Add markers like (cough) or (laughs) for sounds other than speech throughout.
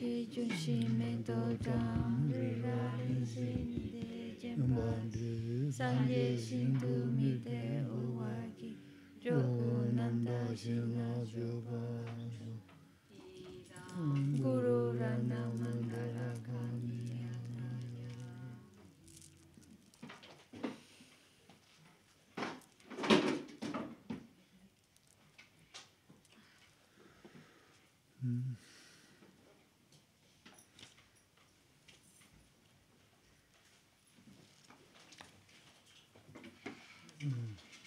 ti chu shi me to ra tu o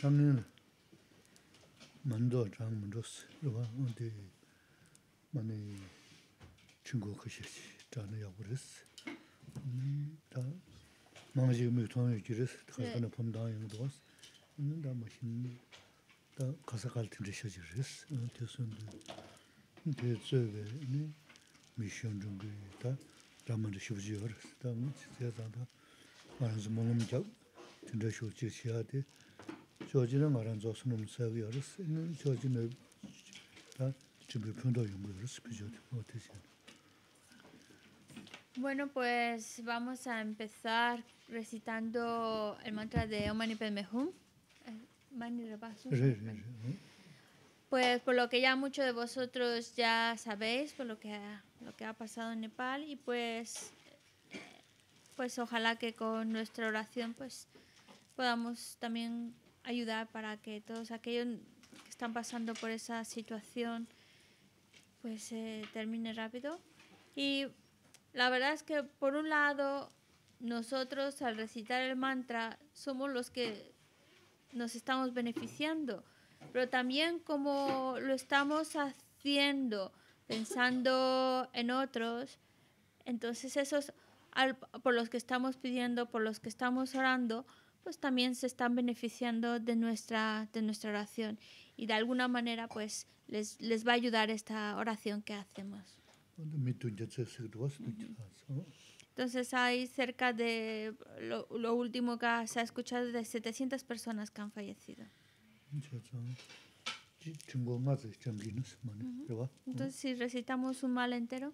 tamnen mando 장 먼저 si, rwa ondi mani chungo kashi chi chana ya uri si. Da manga jiga mui tuwa mui jiri si, tiga kana pamdaa yung duwa si. Da ma xin, da kasa kala tingri sha jiri si, ti sundi. Ti zuwe, mi Bueno, pues vamos a empezar recitando el mantra de Om Mani Padme Hum. Pues por lo que ya muchos de vosotros ya sabéis, por lo que ha, lo que ha pasado en Nepal y pues eh, pues ojalá que con nuestra oración pues podamos también ayudar para que todos aquellos que están pasando por esa situación pues eh, termine rápido. Y la verdad es que por un lado nosotros al recitar el mantra somos los que nos estamos beneficiando, pero también como lo estamos haciendo pensando en otros, entonces esos por los que estamos pidiendo, por los que estamos orando, pues también se están beneficiando de nuestra, de nuestra oración y de alguna manera pues les, les va a ayudar esta oración que hacemos. Entonces hay cerca de lo, último que se ha escuchado de 700 personas que han fallecido. Entonces si recitamos un mal entero.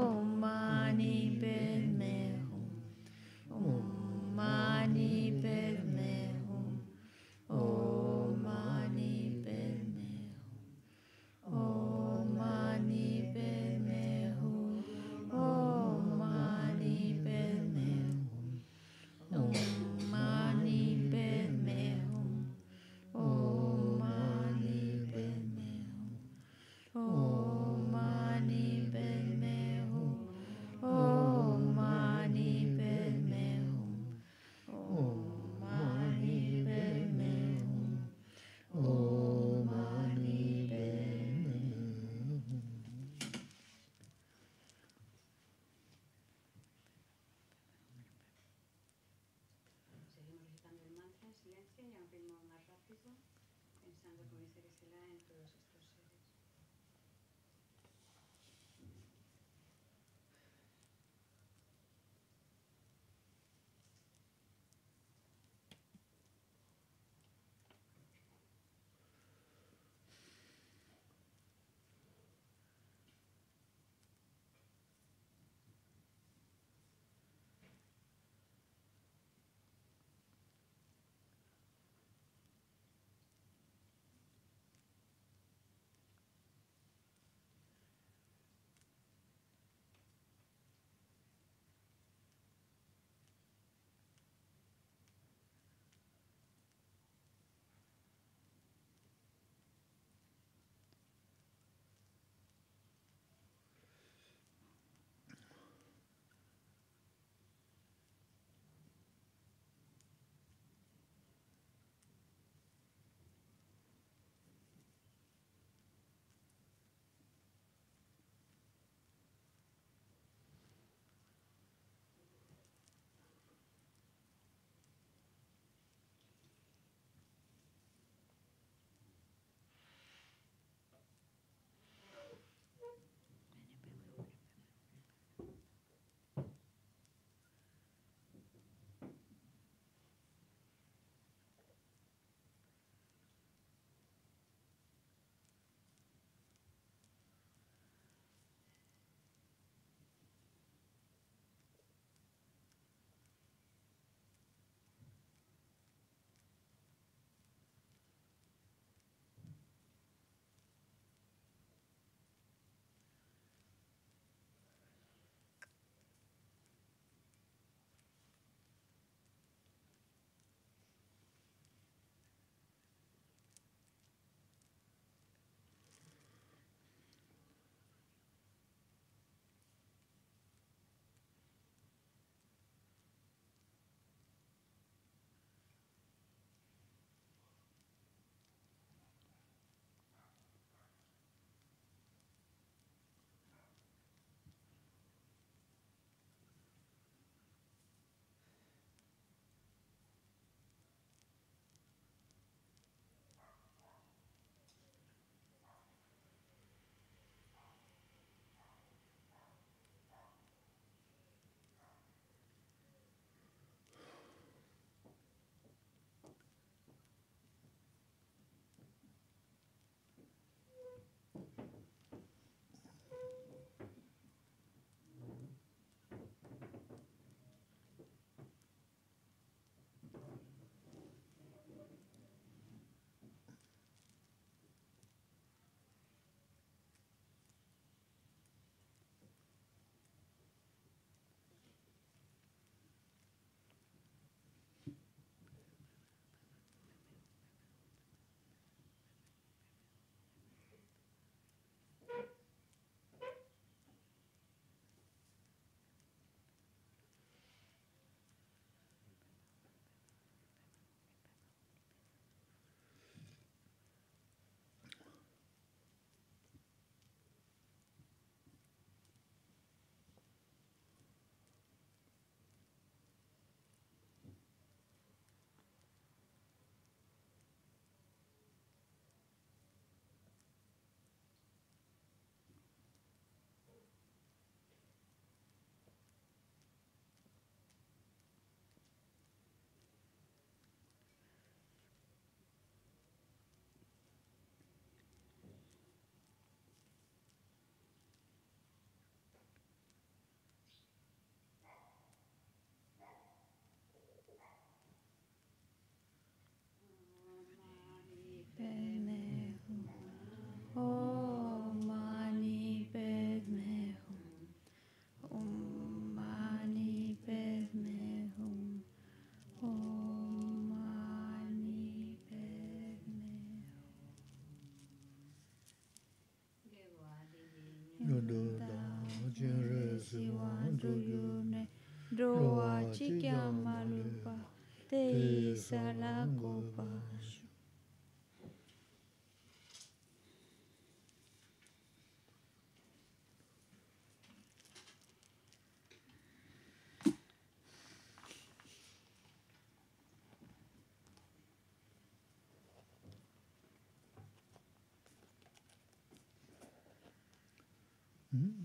enseña un ritmo más rápido, pensando cómo dice que la en todos estos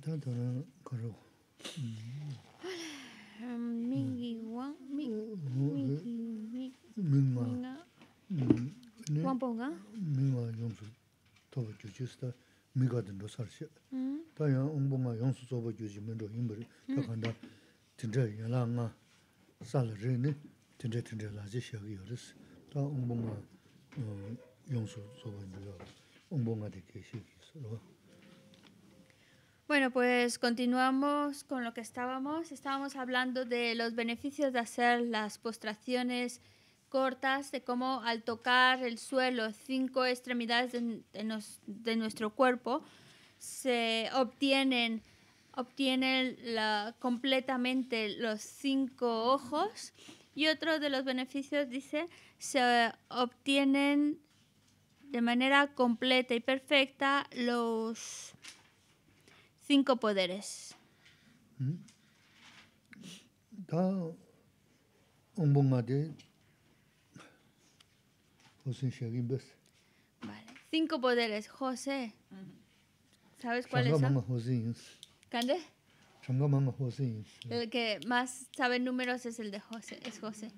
Tātārā ka rōhu. Ālā, mīngi wāng, mīngi wāng, mīngā. Mīngwā. Mīngwā yōngsū tōpa juji sī tā mīngā tindo sār sī. Tā ya ōngbōngā yōngsū tōpa juji mendo yinbari tā kānda tindrā yalā ngā sār rīni tindrā tindrā lá jī sī Bueno, pues continuamos con lo que estábamos. Estábamos hablando de los beneficios de hacer las postraciones cortas, de cómo al tocar el suelo, cinco extremidades de, nuestro cuerpo, se obtienen, completamente los cinco ojos. Y otro de los beneficios dice, se obtienen de manera completa y perfecta los cinco poderes. ¿Mm? Cinco poderes, José. ¿Sabes cuáles son? ¿Cande? El que más sabe números es el de José, es José.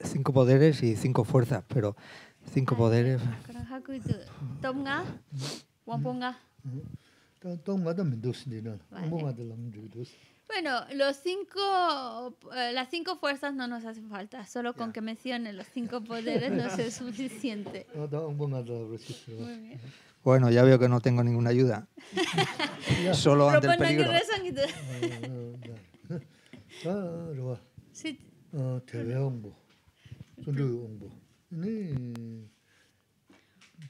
Cinco poderes y cinco fuerzas, pero cinco poderes. Bueno, los cinco, eh, las cinco fuerzas no nos hacen falta, solo con que mencione los cinco poderes no es (laughs) suficiente. Bueno, ya veo que no tengo ninguna ayuda. (laughs) solo ante el peligro. Sí.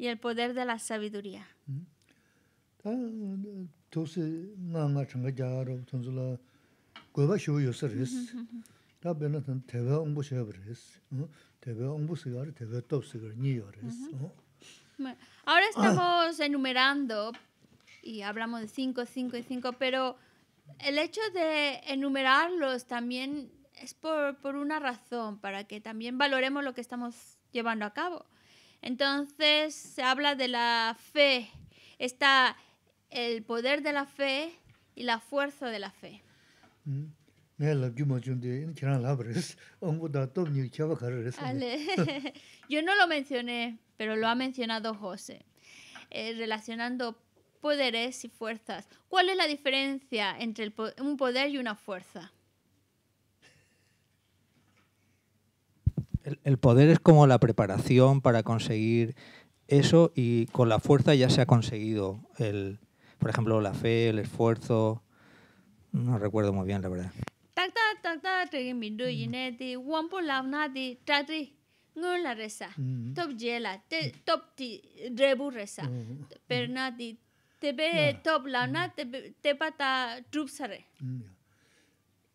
y el poder de la sabiduría. Ahora estamos enumerando y hablamos de cinco, cinco y cinco, pero el hecho de enumerarlos también es por, por, una razón, para que también valoremos lo que estamos llevando a cabo. Entonces se habla de la fe. Está el poder de la fe y la fuerza de la fe. (laughs) (laughs) Yo no lo mencioné, pero lo ha mencionado José, eh, relacionando poderes y fuerzas. ¿Cuál es la diferencia entre un poder y una fuerza? el, poder es como la preparación para conseguir eso y con la fuerza ya se ha conseguido el, por ejemplo, la fe, el esfuerzo. No recuerdo muy bien, la verdad.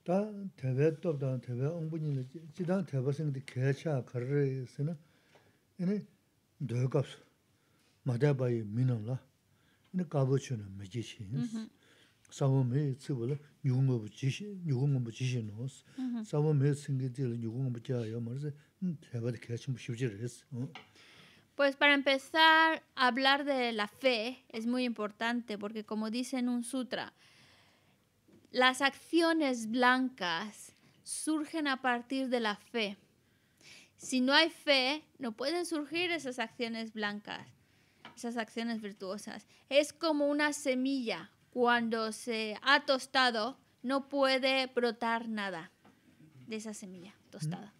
Pues para empezar, hablar de la fe es muy importante porque como dice en un sutra, las acciones blancas surgen a partir de la fe. Si no hay fe, no pueden surgir esas acciones blancas, esas acciones virtuosas. Es como una semilla. Cuando se ha tostado, no puede brotar nada de esa semilla tostada.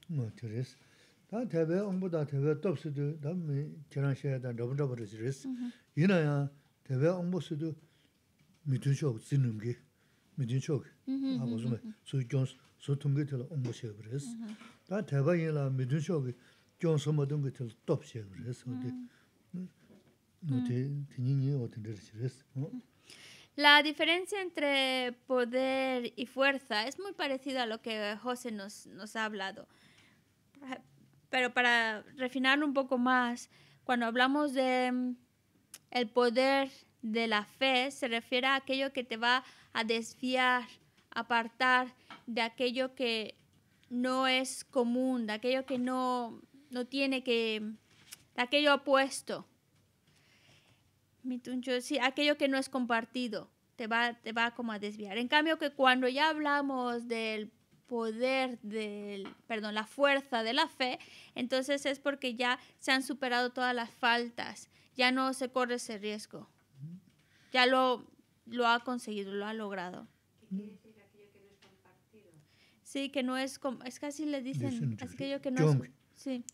Mm-hmm. Mm-hmm. La diferencia entre poder y fuerza es muy parecida a lo que José nos, nos ha hablado. Pero para refinar un poco más, cuando hablamos de mm, el poder de la fe se refiere a aquello que te va a desviar, apartar de aquello que no es común, de aquello que no, tiene que, de aquello opuesto. Sí, aquello que no es compartido te va, te va como a desviar. En cambio que cuando ya hablamos del poder del, perdón, la fuerza de la fe, entonces es porque ya se han superado todas las faltas, ya no se corre ese riesgo ya lo, lo ha conseguido, lo ha logrado. ¿Qué quiere decir aquello que no es compartido? Sí, que no es, es casi le dicen, aquello que no es... Sí.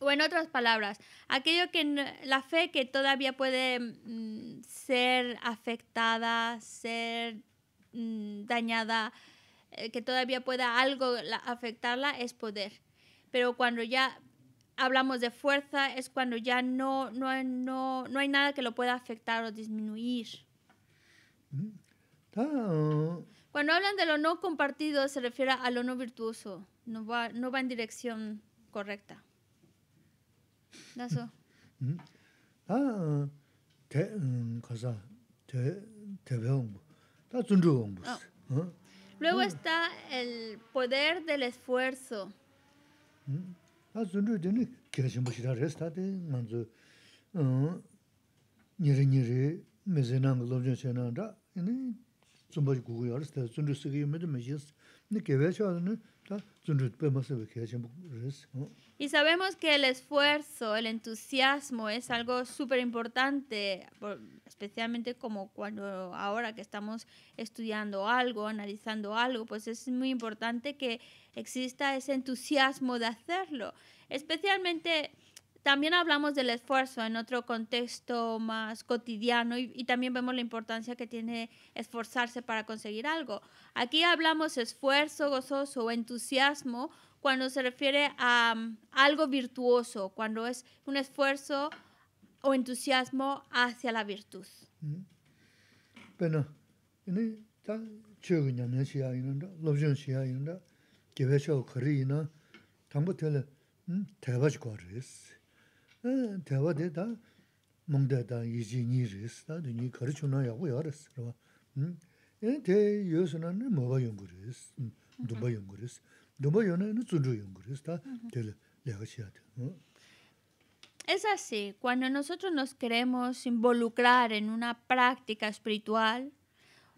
O en otras palabras, aquello que la fe que todavía puede mm, ser afectada, ser mm, dañada, eh, que todavía pueda algo afectarla es poder. Pero cuando ya hablamos de fuerza es cuando ya no, no, no, no hay nada que lo pueda afectar o disminuir. Mm. Ah. Cuando hablan de lo no compartido se refiere a lo no virtuoso, no va, no va en dirección correcta. Mm. Ah, te, mm, cosa, te, te veo, Luego mm. está el poder del esfuerzo. Mm. Ah, y sabemos que el esfuerzo, el entusiasmo es algo súper importante, especialmente como cuando ahora que estamos estudiando algo, analizando algo, pues es muy importante que exista ese entusiasmo de hacerlo. Especialmente también hablamos del esfuerzo en otro contexto más cotidiano y, también vemos la importancia que tiene esforzarse para conseguir algo. Aquí hablamos esfuerzo gozoso o entusiasmo cuando se refiere a um, algo virtuoso, cuando es un esfuerzo o entusiasmo hacia la virtud. Mm-hmm. Es así, cuando nosotros nos queremos involucrar en una práctica espiritual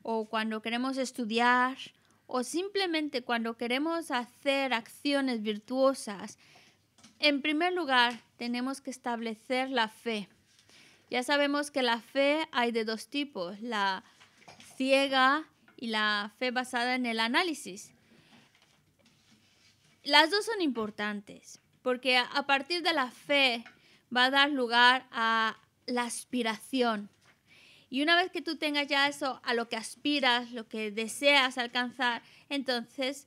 o cuando queremos estudiar o simplemente cuando queremos hacer acciones virtuosas, en primer lugar, tenemos que establecer la fe. Ya sabemos que la fe hay de dos tipos, la ciega y la fe basada en el análisis. Las dos son importantes, porque a partir de la fe va a dar lugar a la aspiración. Y una vez que tú tengas ya eso a lo que aspiras, lo que deseas alcanzar, entonces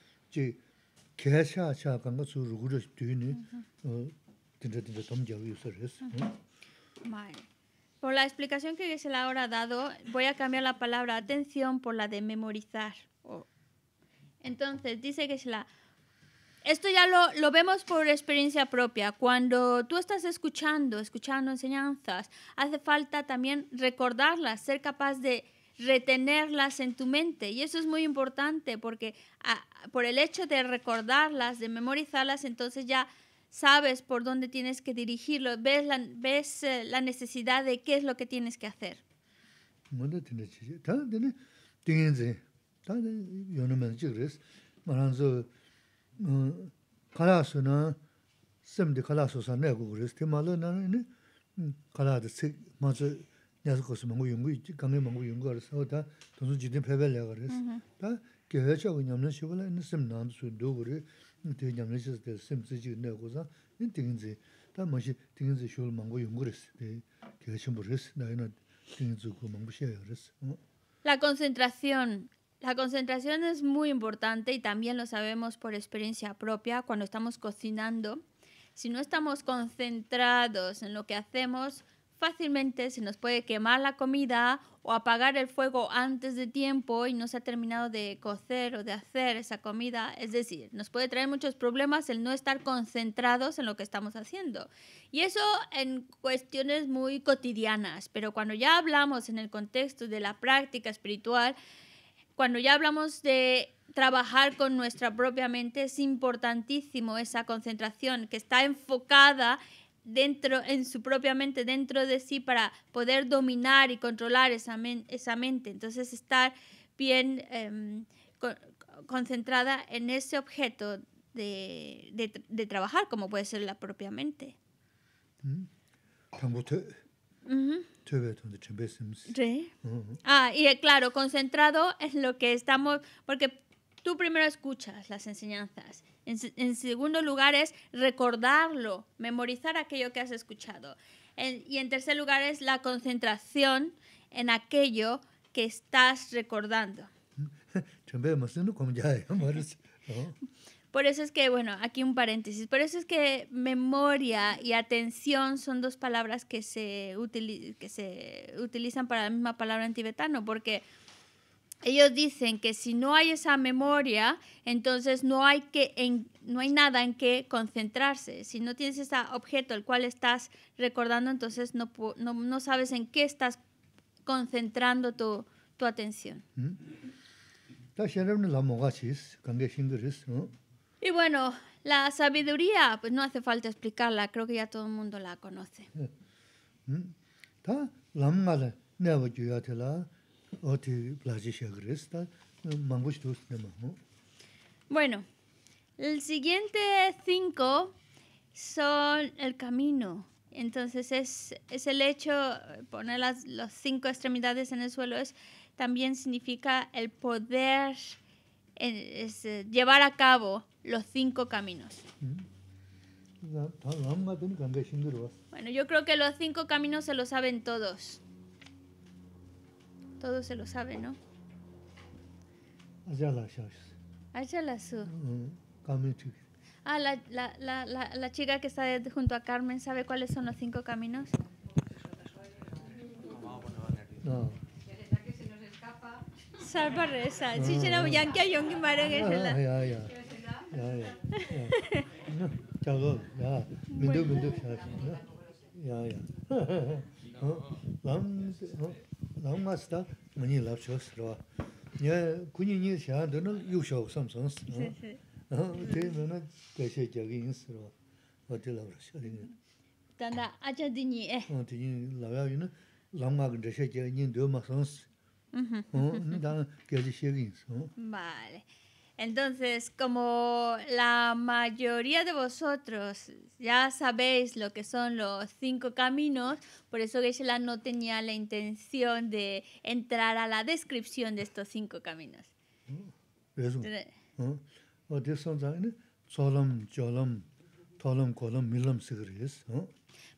eso Por la explicación que se la ha dado, voy a cambiar la palabra atención por la de memorizar. Entonces, dice que se la... Esto ya lo, lo, vemos por experiencia propia. Cuando tú estás escuchando, escuchando enseñanzas, hace falta también recordarlas, ser capaz de retenerlas en tu mente. Y eso es muy importante porque ah, por el hecho de recordarlas, de memorizarlas, entonces ya sabes por dónde tienes que dirigirlo, ves ves eh, la necesidad de qué es lo que tienes que hacer. La concentración La concentración es muy importante y también lo sabemos por experiencia propia cuando estamos cocinando. Si no estamos concentrados en lo que hacemos, fácilmente se nos puede quemar la comida o apagar el fuego antes de tiempo y no se ha terminado de cocer o de hacer esa comida. Es decir, nos puede traer muchos problemas el no estar concentrados en lo que estamos haciendo. Y eso en cuestiones muy cotidianas, pero cuando ya hablamos en el contexto de la práctica espiritual, cuando ya hablamos de trabajar con nuestra propia mente, es importantísimo esa concentración que está enfocada dentro en su propia mente dentro de sí para poder dominar y controlar esa, esa mente entonces estar bien em, concentrada en ese objeto de, trabajar como puede ser la propia mente Ah, y claro, concentrado en lo que estamos, porque Tú primero escuchas las enseñanzas. En, segundo lugar es recordarlo, memorizar aquello que has escuchado. y en tercer lugar es la concentración en aquello que estás recordando. (laughs) Por eso es que, bueno, aquí un paréntesis, por eso es que memoria y atención son dos palabras que se, que se utilizan para la misma palabra en tibetano, porque ellos dicen que si no hay esa memoria, entonces no hay, que en, no hay nada en que concentrarse. Si no tienes ese objeto el cual estás recordando, entonces no, no, sabes en qué estás concentrando tu, tu atención. ¿Mm? Y bueno, la sabiduría, pues no hace falta explicarla, creo que ya todo el mundo la conoce. ¿Mm? Bueno, el siguiente cinco son el camino. Entonces es, el hecho, poner las, cinco extremidades en el suelo también significa el poder eh, llevar a cabo los cinco caminos. Mm. Bueno, yo creo que los cinco caminos se lo saben todos. Todo se lo sabe, ¿no? Ayala mm, Ah, la, la, la, la, chica que está junto a Carmen sabe cuáles son los cinco caminos. No. Salva reza. Si se la oyan que hay un mare que se la. Ah, ya, ya. Ya, ya. No, Ya. Ya, ya. (laughs) 너무 맛다. 많이 라워서. 예, 군인이 샤드는 유쇼 삼성스 네 네. 어, 근데는 대세저기 인스로 어떻게 알아보셔리는? 다나 아자디니에. 어, 되게 라아요는 람마 근처에 저기 인도마 선스. 응. 응, 난 계리셰린스. 말레. Entonces, como la mayoría de vosotros ya sabéis lo que son los cinco caminos, por eso geshe no tenía la intención de entrar a la descripción de estos cinco caminos. Mm, mm.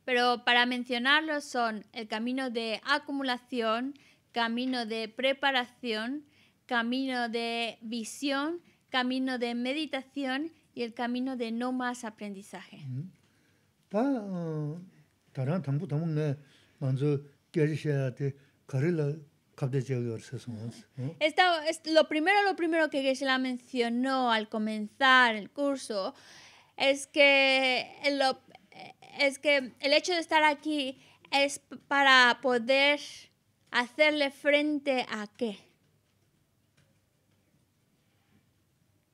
Pero para mencionarlos son el camino de acumulación, camino de preparación, camino de visión, camino de meditación y el camino de no más aprendizaje. lo primero, lo primero que Geshe-la mencionó al comenzar el curso es que, es que el hecho de estar aquí es para poder hacerle frente a qué.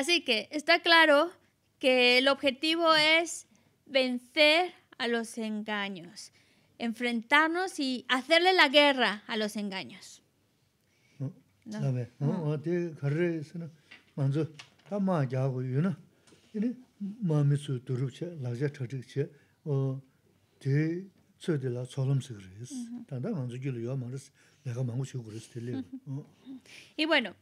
Así que está claro que el objetivo es vencer a los engaños, enfrentarnos y hacerle la guerra a los engaños. Y bueno,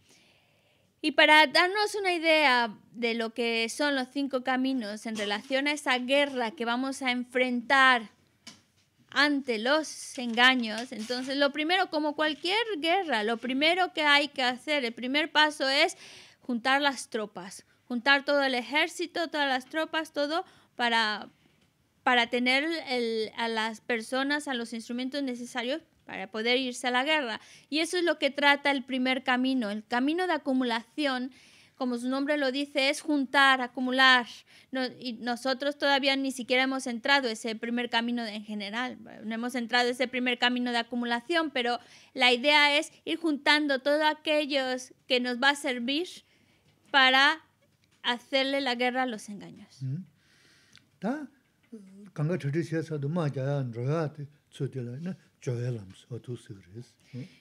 y para darnos una idea de lo que son los cinco caminos en relación a esa guerra que vamos a enfrentar ante los engaños, entonces lo primero, como cualquier guerra, lo primero que hay que hacer, el primer paso es juntar las tropas, juntar todo el ejército, todas las tropas, todo para, para tener a las personas, a los instrumentos necesarios para poder irse a la guerra. Y eso es lo que trata el primer camino. El camino de acumulación, como su nombre lo dice, es juntar, acumular. y nosotros todavía ni siquiera hemos entrado ese primer camino en general. No hemos entrado ese primer camino de acumulación, pero la idea es ir juntando todo aquellos que nos va a servir para hacerle la guerra a los engaños. Mm.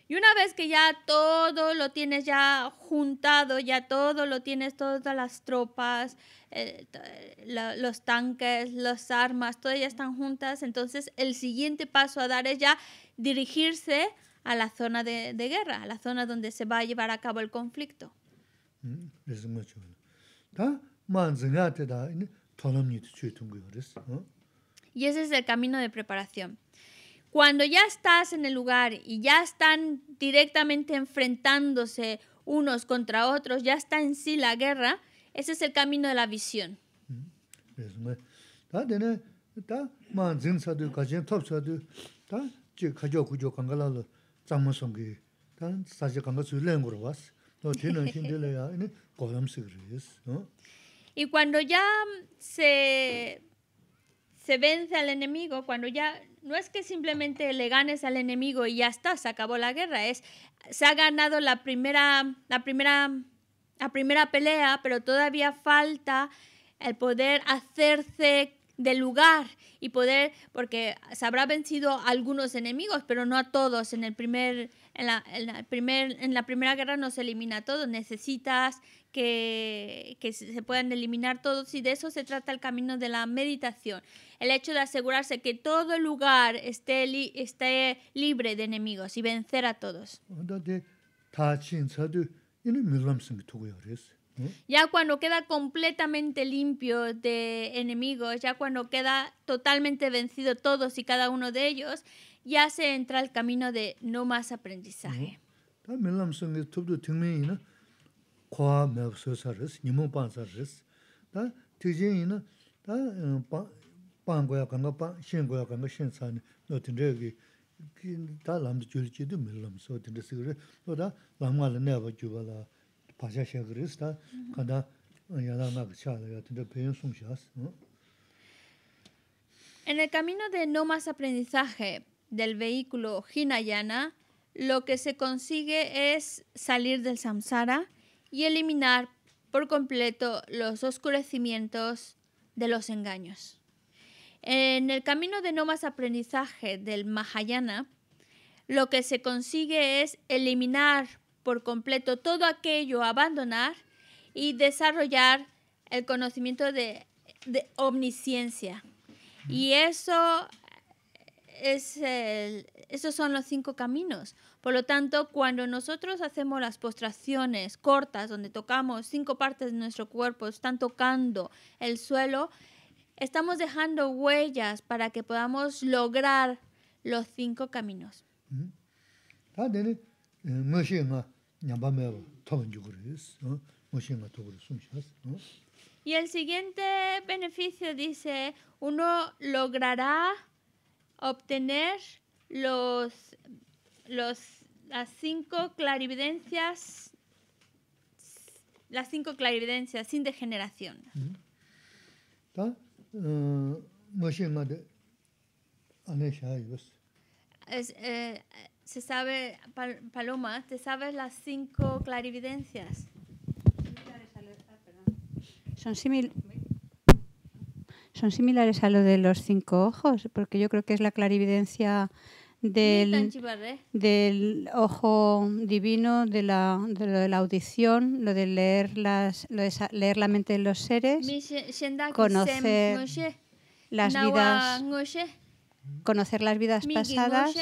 Y una vez que ya todo lo tienes ya juntado, ya todo lo tienes, todas las tropas, eh, los tanques, las armas, todas ya están juntas, entonces el siguiente paso a dar es ya dirigirse a la zona de, de guerra, a la zona donde se va a llevar a cabo el conflicto. Mm, y ese es el camino de preparación. Cuando ya estás en el lugar y ya están directamente enfrentándose unos contra otros, ya está en sí la guerra, ese es el camino de la visión. Y cuando ya se, se vence al enemigo, cuando ya no es que simplemente le ganes al enemigo y ya está, se acabó la guerra, es se ha ganado la primera la primera primera pelea, pero todavía falta el poder hacerse de lugar y poder porque se habrá vencido a algunos enemigos, pero no a todos en el primer en la, primer, en la primera guerra no se elimina todo, necesitas que, se puedan eliminar todos y de eso se trata el camino de la meditación. El hecho de asegurarse que todo el lugar esté, libre de enemigos y vencer a todos. ¿Eh? Ya cuando queda completamente limpio de enemigos, ya cuando queda totalmente vencido todos y cada uno de ellos, ya se entra al camino de no más aprendizaje. ¿Eh? qua me su saris, nimung Da tu da eh, pan goya kanga pan, shen goya kanga shen sani, no da lam tu juli so tindre sigiri. No da lam nga la neva juba la pasha she giris, da kanda eh, yala nga kisha la ya tindre peyon sung eh. En el camino de no más aprendizaje del vehículo Hinayana, lo que se consigue es salir del samsara, y eliminar por completo los oscurecimientos de los engaños. En el camino de no más aprendizaje del Mahayana, lo que se consigue es eliminar por completo todo aquello, abandonar y desarrollar el conocimiento de, de omnisciencia. Y eso es esos son los cinco caminos. Por lo tanto, cuando nosotros hacemos las postraciones cortas, donde tocamos cinco partes de nuestro cuerpo, están tocando el suelo, estamos dejando huellas para que podamos lograr los cinco caminos. Mm-hmm. Y el siguiente beneficio dice, uno logrará obtener los, los, las cinco clarividencias las cinco clarividencias sin degeneración. Eh, eh, se sabe, Paloma, ¿te sabes las cinco clarividencias? Son similares son similares a lo de los cinco ojos, porque yo creo que es la clarividencia del, ojo divino, de, la, de la audición, lo de leer, las, lo de leer la mente de los seres, conocer las vidas conocer las vidas pasadas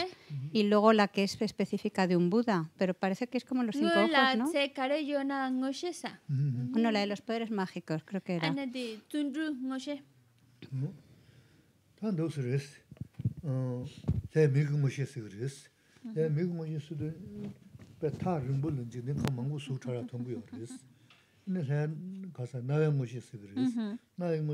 y luego la que es específica de un Buda, pero parece que es como los cinco ojos, ¿no? No, la de los poderes mágicos, creo que era. Tā ndō sū rēs, tē mīgū mō shē sū rēs, tē mīgū mō shē sū rē, bē tā rīmbū lēn jīg nē kā māngū sū chārā tōngu yō rēs. Nē sē kā sā nāyā mō shē sū 어 nāyā mō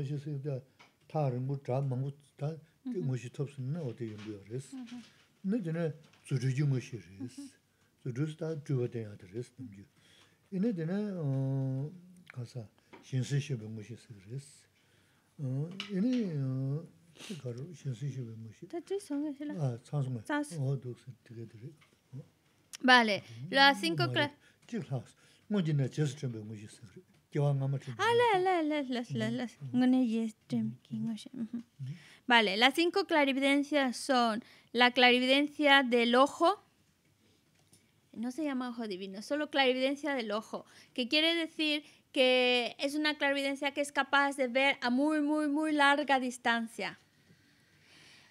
shē sū Vale, las cinco Vale, las cinco clarividencias son la clarividencia del ojo. No se llama ojo divino, solo clarividencia del ojo, que quiere decir que es una clarividencia que es capaz de ver a muy, muy, muy larga distancia.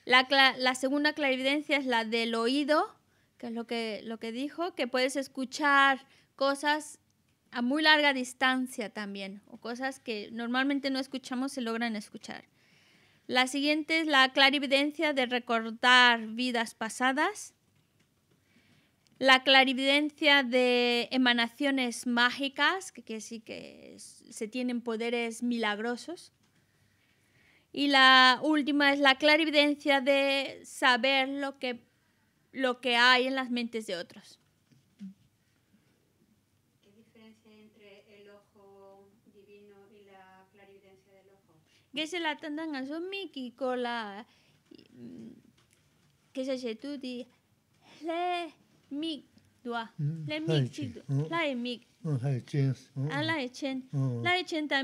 La, segunda clarividencia es la del oído, que es lo lo que dijo, que puedes escuchar cosas a muy larga distancia también, o cosas que normalmente no escuchamos se logran escuchar. La siguiente es la clarividencia de recordar vidas pasadas la clarividencia de emanaciones mágicas, que, sí que se tienen poderes milagrosos. Y la última es la clarividencia de saber lo que, lo que hay en las mentes de otros. ¿Qué diferencia entre el ojo divino y la clarividencia del ojo? Que se la a son miki con la... que se se le... mic dua le mic chi la e mic ha chen hmm. la e chen hmm. la e chen ta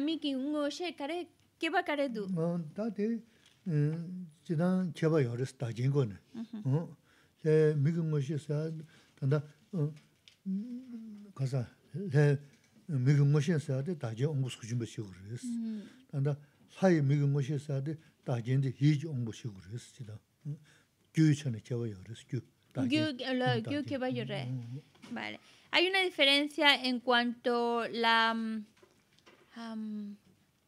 kare ke ba kare du ma hmm, ta de eh, chi da che ba yores ta jin go ne ho le mic ngo she sa ta da ka sa le Hay una diferencia en cuanto la mm,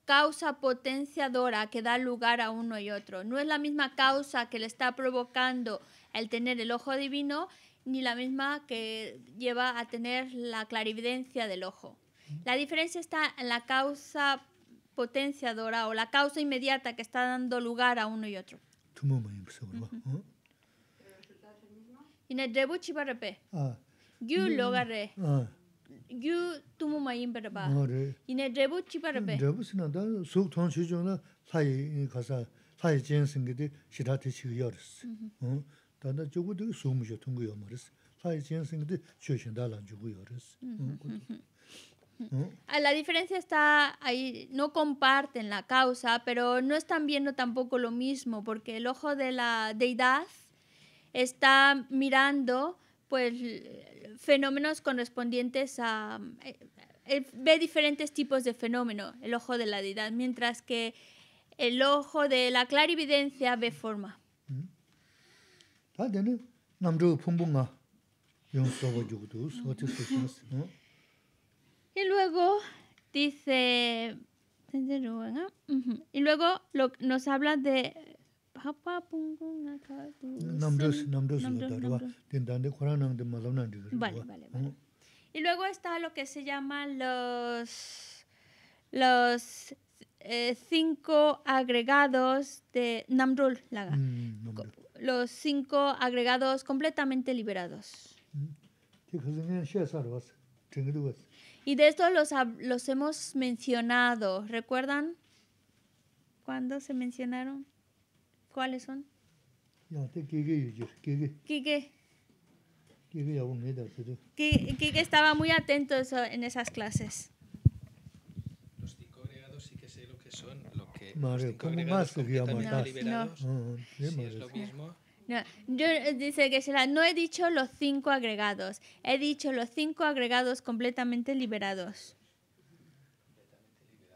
causa potenciadora que da lugar a uno y otro. No es la misma causa que le está provocando el tener el ojo divino, ni la misma que lleva a tener la clarividencia del ojo. Mm. La diferencia está en la causa potenciadora o la causa inmediata que está dando lugar a uno y otro ina drebu chiba rape ah. gyu loga re ah. gyu tumu ma yin pa ba ina drebu chiba rape drebu sina da suk thon chu jo na lai khasa lai jen sing ge de shira te chi yo res mm-hmm. Mm-hmm. da na jo gu de mu jo yo ma res lai jen sing de chu shin da lan yo res mm-hmm. Ah, La diferencia está ahí, no comparten la causa, pero no están viendo tampoco lo mismo, porque el ojo de la deidad está mirando pues fenómenos correspondientes a eh, eh, ve diferentes tipos de fenómeno el ojo de la deidad mientras que el ojo de la clarividencia ve forma y luego dice y luego nos habla de y luego está lo que se llama los los eh, cinco agregados de Namrul mm, Los cinco agregados completamente liberados. Mm. Pues, y de estos los, los hemos mencionado. ¿Recuerdan cuándo se mencionaron? ¿Cuáles son? te qué que estaba muy atento en esas clases. Los cinco agregados sí que sé lo que son. Lo que, los cinco agregados liberados. No. Ah, es lo mismo. No, yo eh, dice que se la, no he dicho los cinco agregados, he dicho los cinco agregados completamente liberados.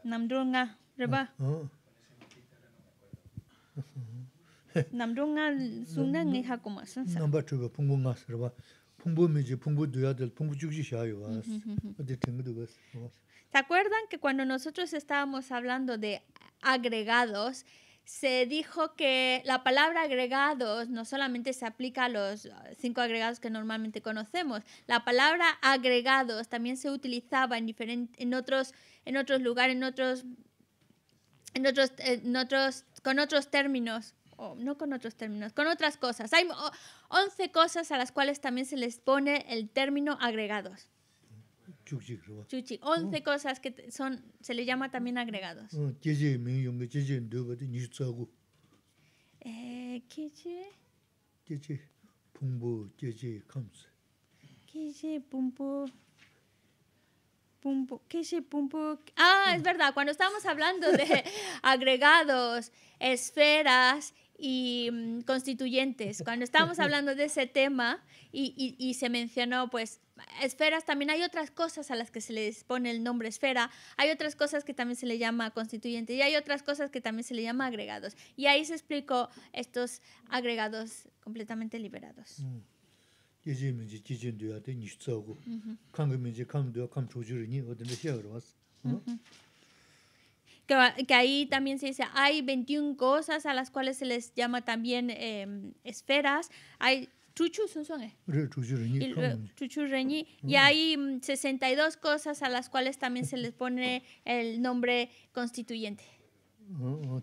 Namdrunga, ah, Reba. Ah te ¿Se acuerdan que cuando nosotros estábamos hablando de agregados se dijo que la palabra agregados no solamente se aplica a los cinco agregados que normalmente conocemos, la palabra agregados también se utilizaba en, diferente, en, otros, en otros lugares, en otros, en otros, en otros, con otros términos no con otros términos, con otras cosas. Hay 11 cosas a las cuales también se les pone el término agregados. Chuchi, 11 cosas que son, se le llama también agregados. Ah, eh, Ah, es verdad, cuando estábamos hablando de (laughs) agregados, esferas y mm, constituyentes. (laughs) Cuando estábamos hablando de ese tema y, se mencionó, pues, esferas, también hay otras cosas a las que se les pone el nombre esfera, hay otras cosas que también se le llama constituyente y hay otras cosas que también se le llama agregados. Y ahí se explicó estos agregados completamente liberados. Mm. Que, ahí también se dice, hay 21 cosas a las cuales se les llama también eh, esferas. Hay Chuchu Chuchu mm. Y hay 62 mm, cosas a las cuales también se les pone el nombre constituyente. Oh, oh,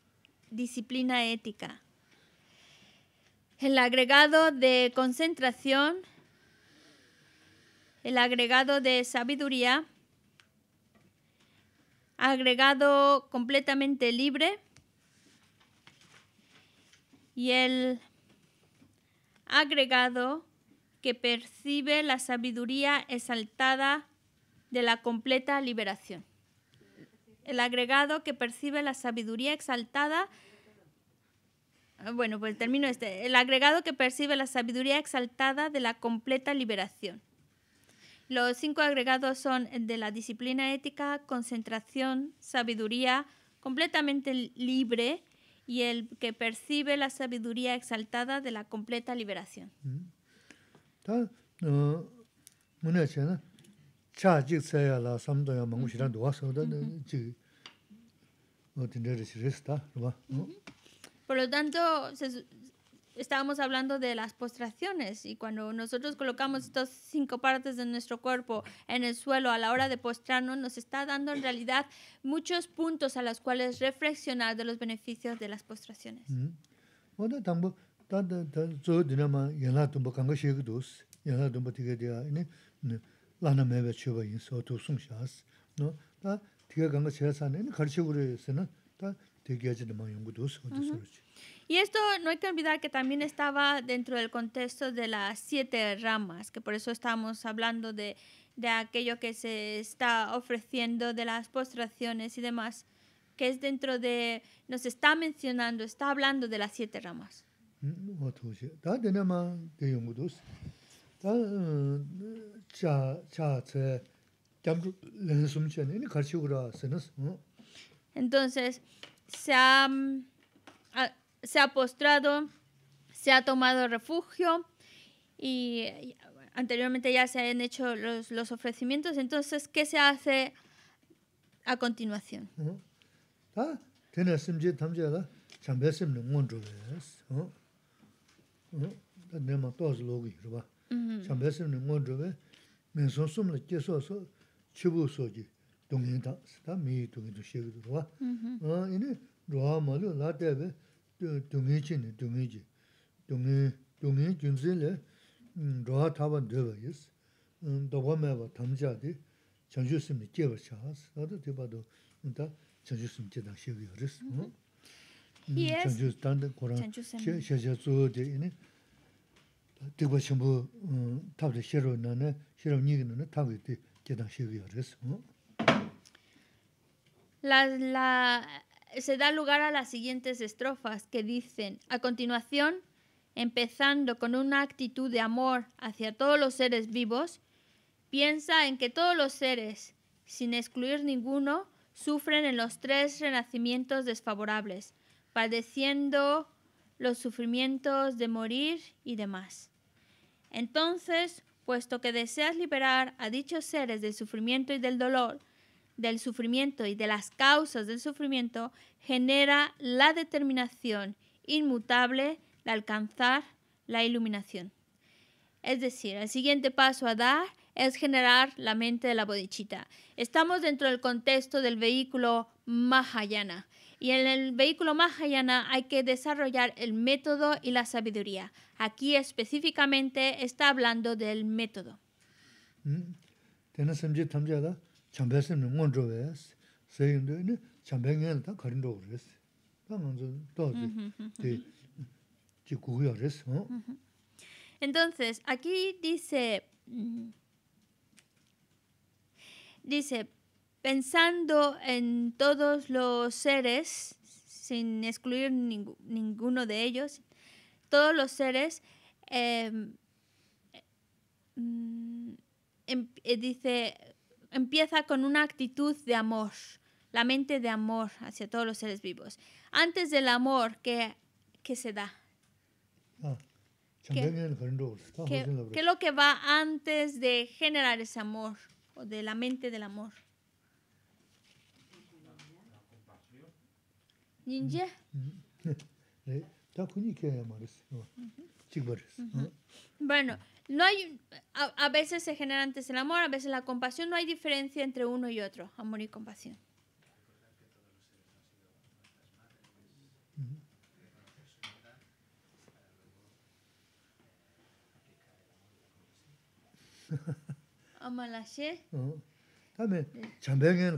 disciplina ética. El agregado de concentración, el agregado de sabiduría, agregado completamente libre y el agregado que percibe la sabiduría exaltada de la completa liberación el agregado que percibe la sabiduría exaltada. Ah, bueno, pues término este. El agregado que percibe la sabiduría exaltada de la completa liberación. Los cinco agregados son de la disciplina ética, concentración, sabiduría, completamente libre y el que percibe la sabiduría exaltada de la completa liberación. Por lo tanto, estábamos hablando de las postraciones y cuando nosotros colocamos estas cinco partes de nuestro cuerpo en el suelo a la hora de postrarnos, nos está dando en realidad muchos puntos a los cuales reflexionar de los beneficios de las postraciones. ¿No? Uh-huh. Y esto no hay que olvidar que también estaba dentro del contexto de las siete ramas, que por eso estamos hablando de, aquello que se está ofreciendo, de las postraciones y demás, que es dentro de, nos está mencionando, está hablando de las siete ramas. Entonces, se ha, mm, se ha postrado, se ha tomado refugio y eh, anteriormente ya se han hecho los, ofrecimientos. Entonces, ¿qué se hace a continuación? ¿Ah? chibu soji dungin ta, ta mii dungin tu shegi dhuwa. Mm-hmm. Ah, Ine dhuwa malu 동네 tebe dungin chi ni dungin chi. Dungin junzi le dhuwa mm, taba dheba yis. Mm, dhuwa mewa tamja di chanju simi jeba chahas. Tata tiba dhu mm, ta chanju shesha mm-hmm. di tabde nane, nane di se da lugar a las siguientes estrofas que dicen, a continuación, empezando con una actitud de amor hacia todos los seres vivos, piensa en que todos los seres, sin excluir ninguno, sufren en los tres renacimientos desfavorables, padeciendo los sufrimientos de morir y demás. Entonces, puesto que deseas liberar a dichos seres del sufrimiento y del dolor, del sufrimiento y de las causas del sufrimiento, genera la determinación inmutable de alcanzar la iluminación. Es decir, el siguiente paso a dar es generar la mente de la bodichita. Estamos dentro del contexto del vehículo Mahayana. Y en el vehículo Mahayana hay que desarrollar el método y la sabiduría. Aquí específicamente está hablando del método. Entonces, aquí dice, mm, dice, pensando en todos los seres, sin excluir ninguno de ellos, todos los seres, em, em, em, eh, dice, empieza con una actitud de amor, la mente de amor hacia todos los seres vivos, antes del amor que, se da. Ah, ¿Qué, es lo que va antes de generar ese amor o de la mente del amor? Ninja? 네 (laughs) eh, Bueno, no hay, a, a, veces se genera antes el amor, a veces la compasión, no hay diferencia entre uno y otro, amor y compasión. Amalashe. también también 다음에 잠병에는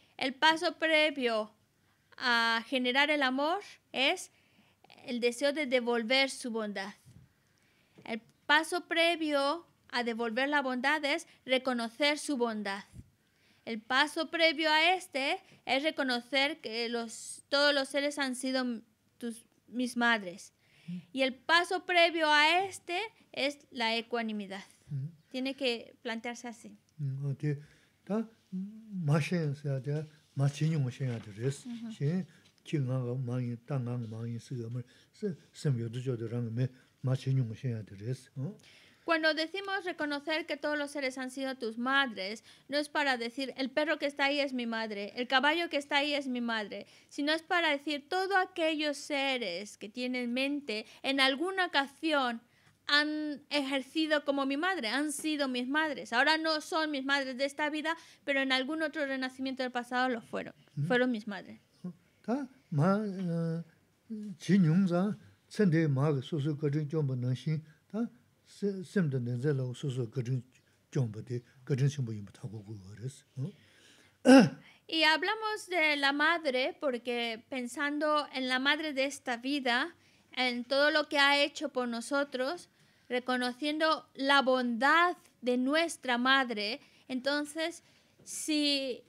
El paso previo a generar el amor es el deseo de devolver su bondad. El paso previo a devolver la bondad es reconocer su bondad. El paso previo a este es reconocer que los, todos los seres han sido tus, mis madres. Y el paso previo a este es la ecuanimidad. Tiene que plantearse así. Mm, mm, cuando decimos reconocer que todos los seres han sido tus madres, no es para decir el perro que está ahí es mi madre, el caballo que está ahí es mi madre, sino es para decir todos aquellos seres que tienen mente en alguna ocasión han ejercido como mi madre, han sido mis madres. Ahora no son mis madres de esta vida, pero en algún otro renacimiento del pasado lo fueron. Fueron mis madres. Y hablamos de la madre porque pensando en la madre de esta vida, en todo lo que ha hecho por nosotros, reconociendo la bondad de nuestra madre, entonces si,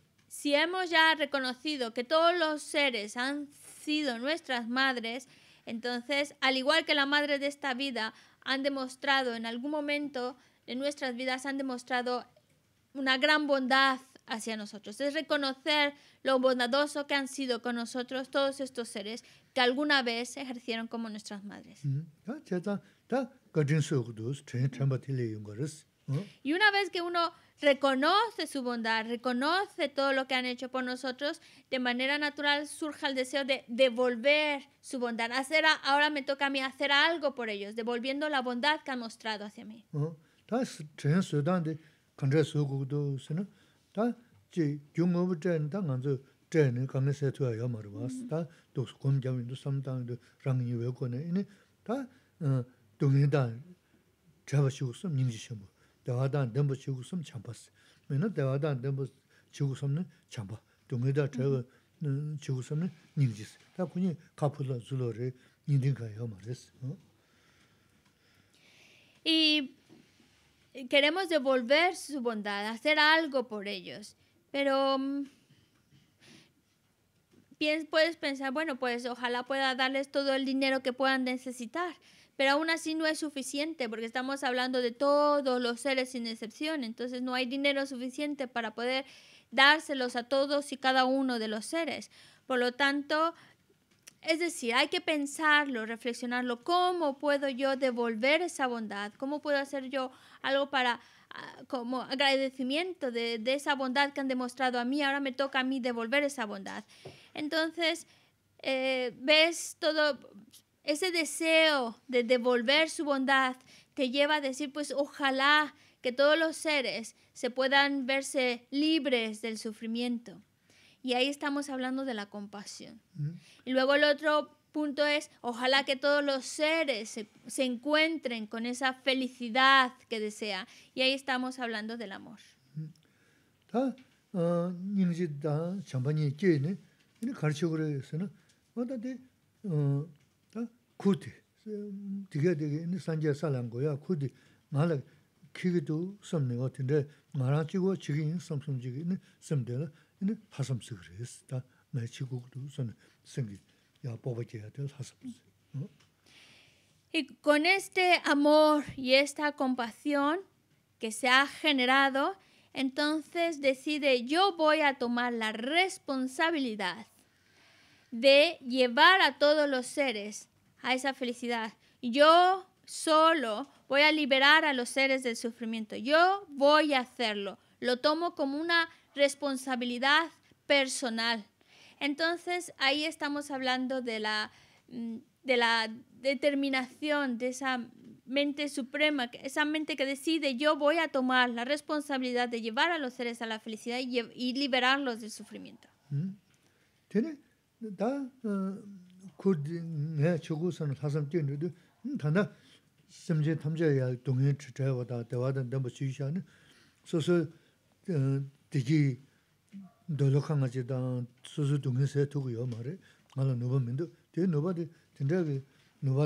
hemos ya reconocido que todos los seres han sido nuestras madres, entonces, al igual que la madre de esta vida, han demostrado en algún momento en nuestras vidas, han demostrado una gran bondad hacia nosotros. Es reconocer lo bondadoso que han sido con nosotros todos estos seres que alguna vez ejercieron como nuestras madres. Y una vez que uno reconoce su bondad, reconoce todo lo que han hecho por nosotros, de manera natural surge el deseo de devolver su bondad. Hacer ahora me toca a mí hacer algo por ellos, devolviendo la bondad que han mostrado hacia mí. Y queremos devolver su bondad, hacer algo por ellos. Pero mm, puedes pensar, bueno, pues ojalá pueda darles todo el dinero que puedan necesitar. Pero aún así no es suficiente porque estamos hablando de todos los seres sin excepción. Entonces no hay dinero suficiente para poder dárselos a todos y cada uno de los seres. Por lo tanto, es decir, hay que pensarlo, reflexionarlo. ¿Cómo puedo yo devolver esa bondad? ¿Cómo puedo hacer yo algo para ah, como agradecimiento de, esa bondad que han demostrado a mí? Ahora me toca a mí devolver esa bondad. Entonces, eh, ves todo, ese deseo de devolver su bondad te lleva a decir, pues ojalá que todos los seres se puedan verse libres del sufrimiento. Y ahí estamos hablando de la compasión. Y luego el otro punto es, ojalá que todos los seres se, encuentren con esa felicidad que desea. Y ahí estamos hablando del amor. Y con este amor y esta compasión que se ha generado, entonces decide yo voy a tomar la responsabilidad de llevar a todos los seres a esa felicidad. Yo solo voy a liberar a los seres del sufrimiento. Yo voy a hacerlo. Lo tomo como una responsabilidad personal. Entonces ahí estamos hablando de la, mm, de la determinación, de esa mente suprema, esa mente que decide yo voy a tomar la responsabilidad de llevar a los seres a la felicidad y, liberarlos del sufrimiento. Mm. tiene eh, kurdi ngā chukū sāna sāsāṃ tīng rīdhū, tānā samjī thamjā yā dungyā chitrā yā wadā, dāwā dāng dāmbā chūyishā 말에 sōsō dīgī dōlō khā ngā chī 다 가서 dungyā 용기도 tūgu yō mā rī, ngā lā nūpa mīndu, tī nūpa dī tindrā kī nūpa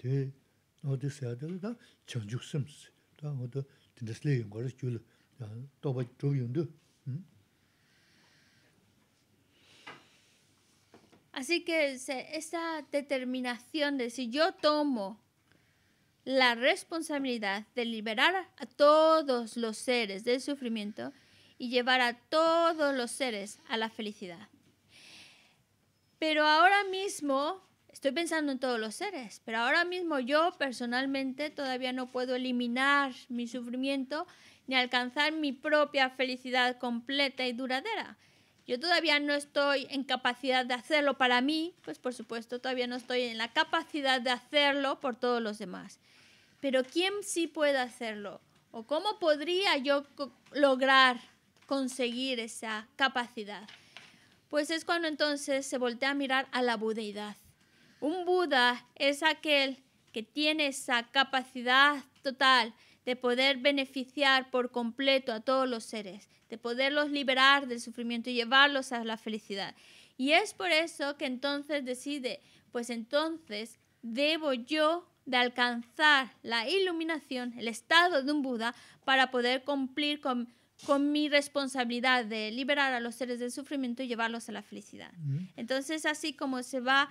되 Así que esa determinación de si yo tomo la responsabilidad de liberar a todos los seres del sufrimiento y llevar a todos los seres a la felicidad. Pero ahora mismo Estoy pensando en todos los seres, pero ahora mismo yo personalmente todavía no puedo eliminar mi sufrimiento ni alcanzar mi propia felicidad completa y duradera. Yo todavía no estoy en capacidad de hacerlo para mí, pues por supuesto todavía no estoy en la capacidad de hacerlo por todos los demás. Pero ¿quién sí puede hacerlo? ¿O cómo podría yo lograr conseguir esa capacidad? Pues es cuando entonces se voltea a mirar a la budeidad un Buda es aquel que tiene esa capacidad total de poder beneficiar por completo a todos los seres, de poderlos liberar del sufrimiento y llevarlos a la felicidad. Y es por eso que entonces decide, pues entonces debo yo de alcanzar la iluminación, el estado de un Buda, para poder cumplir con, con mi responsabilidad de liberar a los seres del sufrimiento y llevarlos a la felicidad. Entonces así como se va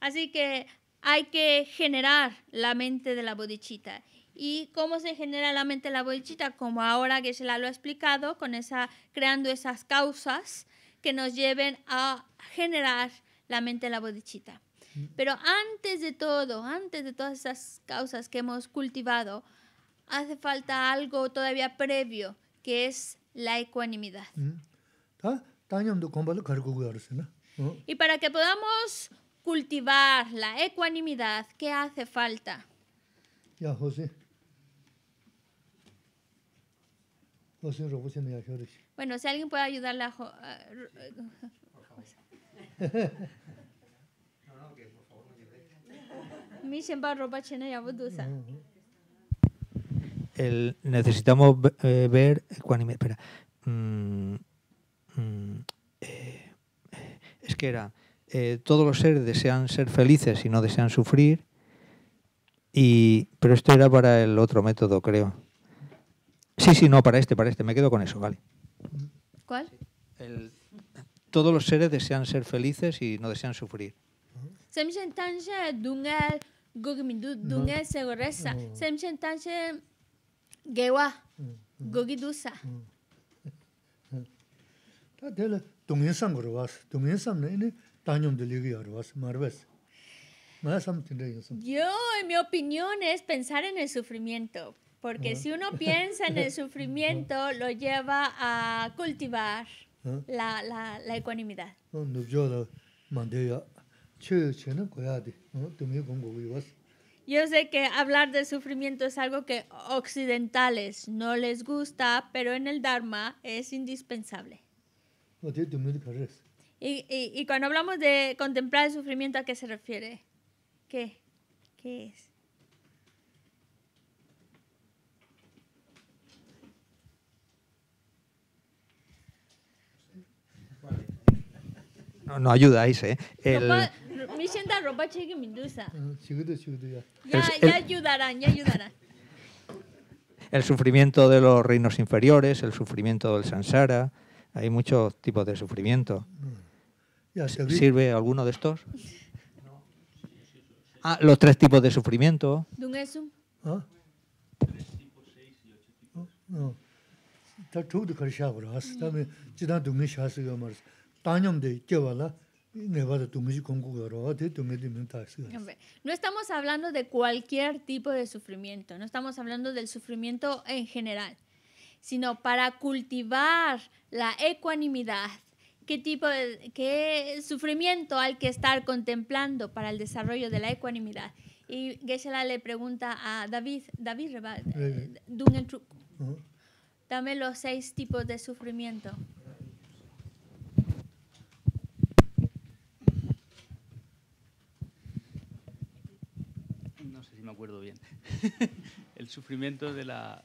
Así que hay que generar la mente de la bodichita. ¿Y cómo se genera la mente de la bodichita? Como ahora que se la lo ha explicado, con esa, creando esas causas que nos lleven a generar la mente de la bodichita. Pero antes de todo, antes de todas esas causas que hemos cultivado, hace falta algo todavía previo, que es la ecuanimidad. Mm. Mm. Y para que podamos cultivar la ecuanimidad, ¿qué hace falta? Ya, José. Pues, José bueno, si alguien puede ayudarle a... Jo (laughs) El, necesitamos eh, ver ecuanimidad. Espera. Mm, mm, eh, es que era, eh, todos los seres desean ser felices y no desean sufrir, y, pero esto era para el otro método, creo. Sí, sí, no, para este, para este, me quedo con eso, vale. ¿Cuál? todos los seres desean ser felices y no desean sufrir. Yo, en mi opinión, es pensar en el sufrimiento, porque si uno piensa en el (laughs) sufrimiento, lo lleva a cultivar ¿Eh? la, la, la ecuanimidad. Yo sé que hablar de sufrimiento es algo que occidentales no les gusta, pero en el Dharma es indispensable. Y, cuando hablamos de contemplar el sufrimiento, ¿a qué se refiere? ¿Qué? ¿Qué es? No, no ayudáis, ¿eh? El... Ya, ya ayudarán, ya ayudarán el sufrimiento de los reinos inferiores, el sufrimiento del sansara, hay muchos tipos de sufrimiento. Mm. ¿Sirve alguno de estos? (laughs) Ah, los tres tipos de sufrimiento. No estamos hablando de cualquier tipo de sufrimiento, no estamos hablando del sufrimiento en general sino para cultivar la ecuanimidad. ¿Qué tipo de qué sufrimiento hay que estar contemplando para el desarrollo de la ecuanimidad? Y Geshe-la le pregunta a David, David eh, dame los seis tipos de sufrimiento. No sé si me acuerdo bien. (laughs) el sufrimiento de la,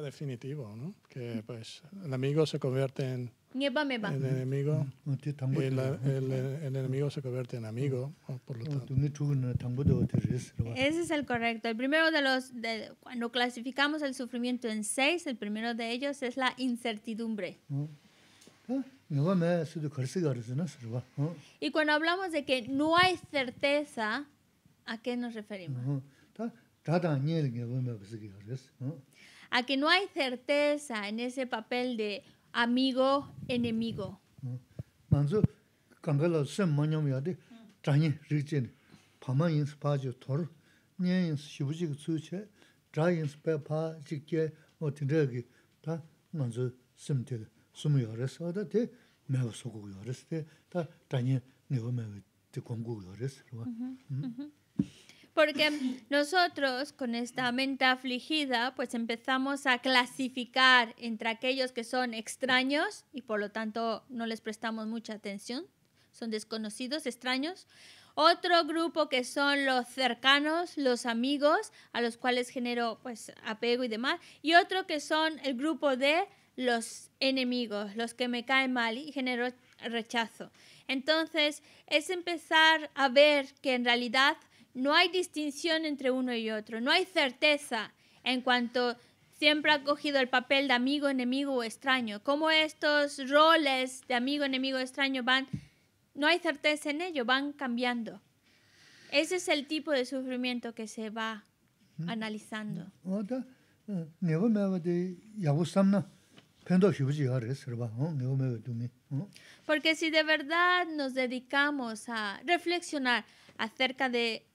definitivo, ¿no? Que pues el amigo se convierte en, enemigo mm. este y el, enemigo se convierte en amigo, Ese es el correcto. El primero de los, cuando clasificamos el sufrimiento en seis, el primero de ellos es la incertidumbre. Ah, y cuando hablamos de que no hay certeza, ¿a qué nos referimos? a que no hay certeza en ese papel de amigo enemigo. Manzo kangala se manyam ya de tani rigchen phama yin spa ju tor ne yin shibuji ge chu che dra yin spa pa ji ge o tin ta manzo simte de sum yo res o da de me so go yo res de ta tani ne wo me de kong go yo Porque nosotros con esta mente afligida pues empezamos a clasificar entre aquellos que son extraños y por lo tanto no les prestamos mucha atención, son desconocidos, extraños. Otro grupo que son los cercanos, los amigos, a los cuales genero pues apego y demás. Y otro que son el grupo de los enemigos, los que me caen mal y genero rechazo. Entonces es empezar a ver que en realidad no hay distinción entre uno y otro, no hay certeza en cuanto siempre ha cogido el papel de amigo, enemigo o extraño. Cómo estos roles de amigo, enemigo, extraño van, no hay certeza en ello, van cambiando. Ese es el tipo de sufrimiento que se va analizando. Porque si de verdad nos dedicamos a reflexionar acerca de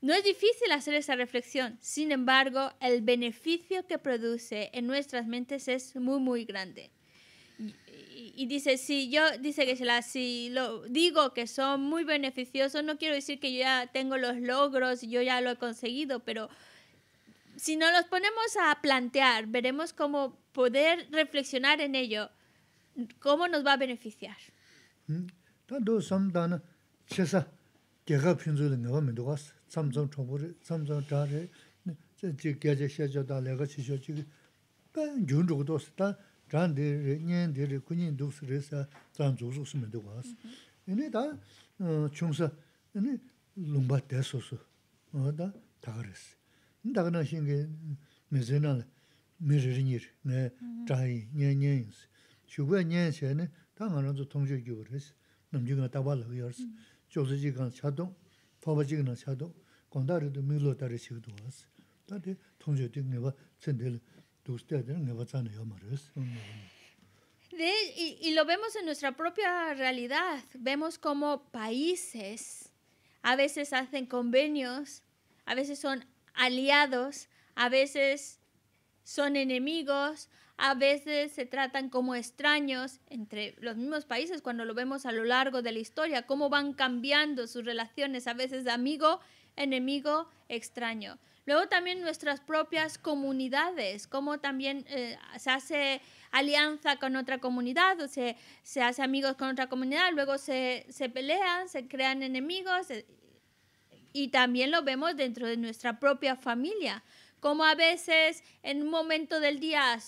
No es difícil hacer esa reflexión, sin embargo, el beneficio que produce en nuestras mentes es muy, muy grande. Y, dice, si yo, dice que si lo digo que son muy beneficiosos, no quiero decir que yo ya tengo los logros, yo ya lo he conseguido, pero si no los ponemos a plantear, veremos cómo poder reflexionar en ello, cómo nos va a beneficiar. Mm. 삼성 초보리 삼성 자리 저 지게제 셔저다 내가 지셔 지금 그 윤족도 쓰다 잔데 년데 군인 독스에서 잔 조속스면 되고 왔어 얘네 총사 얘네 롱바 어다 다 그랬어 근데 그러나 신게 메제나 메르니르 네 자이 년년스 슈베 년세네 당하는 저 통제 했어 넘지가 다발로 열었어 조세지간 차동 y, y lo vemos en nuestra propia realidad. Vemos cómo países a veces hacen convenios, a veces son aliados, a veces son enemigos, a veces se tratan como extraños entre los mismos países cuando lo vemos a lo largo de la historia, cómo van cambiando sus relaciones, a veces de amigo, enemigo, extraño. Luego también nuestras propias comunidades, cómo también eh, se hace alianza con otra comunidad o se, hace amigos con otra comunidad, luego se pelean, se crean enemigos, eh, y también lo vemos dentro de nuestra propia familia como a veces en un momento del día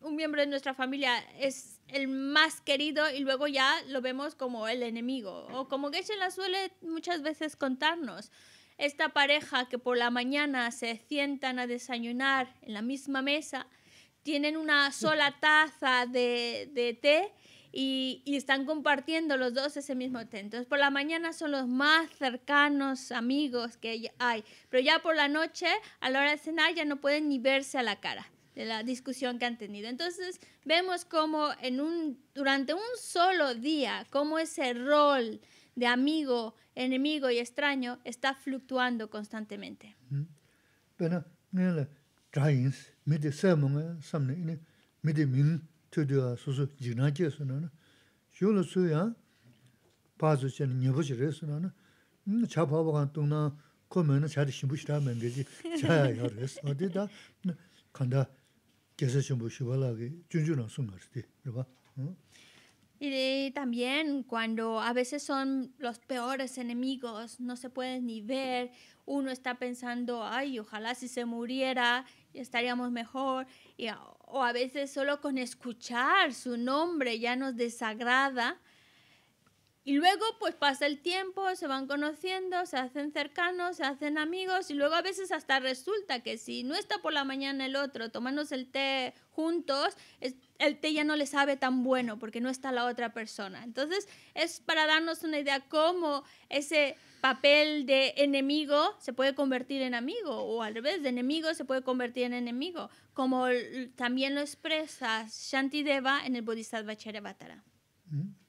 un miembro de nuestra familia es el más querido y luego ya lo vemos como el enemigo o como que la suele muchas veces contarnos. Esta pareja que por la mañana se sientan a desayunar en la misma mesa, tienen una sola taza de, de té y, están compartiendo los dos ese mismo té. Entonces, por la mañana son los más cercanos amigos que hay, pero ya por la noche, a la hora de cenar, ya no pueden ni verse a la cara de la discusión que han tenido. Entonces, vemos cómo en un, durante un solo día, cómo ese rol de amigo, enemigo y extraño está fluctuando constantemente. Bueno, mm-hmm. tūdhiyā sūsū jīgnā jīyā sūnā nā, shū lū sū yā pāzu chēn nyabu chī rē sūnā nā, chā pāpa kān tūng nā kō mē nā chāri jī yā dā, kāndā Y también cuando a veces son los peores enemigos, no se pueden ni ver, uno está pensando, ay, ojalá si se muriera estaríamos mejor, o a veces solo con escuchar su nombre ya nos desagrada, y luego pues pasa el tiempo, se van conociendo, se hacen cercanos, se hacen amigos y luego a veces hasta resulta que si no está por la mañana el otro tomándose el té juntos, el té ya no le sabe tan bueno porque no está la otra persona. Entonces es para darnos una idea cómo ese papel de enemigo se puede convertir en amigo o al revés, de enemigo se puede convertir en enemigo, como también lo expresa Shantideva en el Bodhisattva Charyavatara. Mm.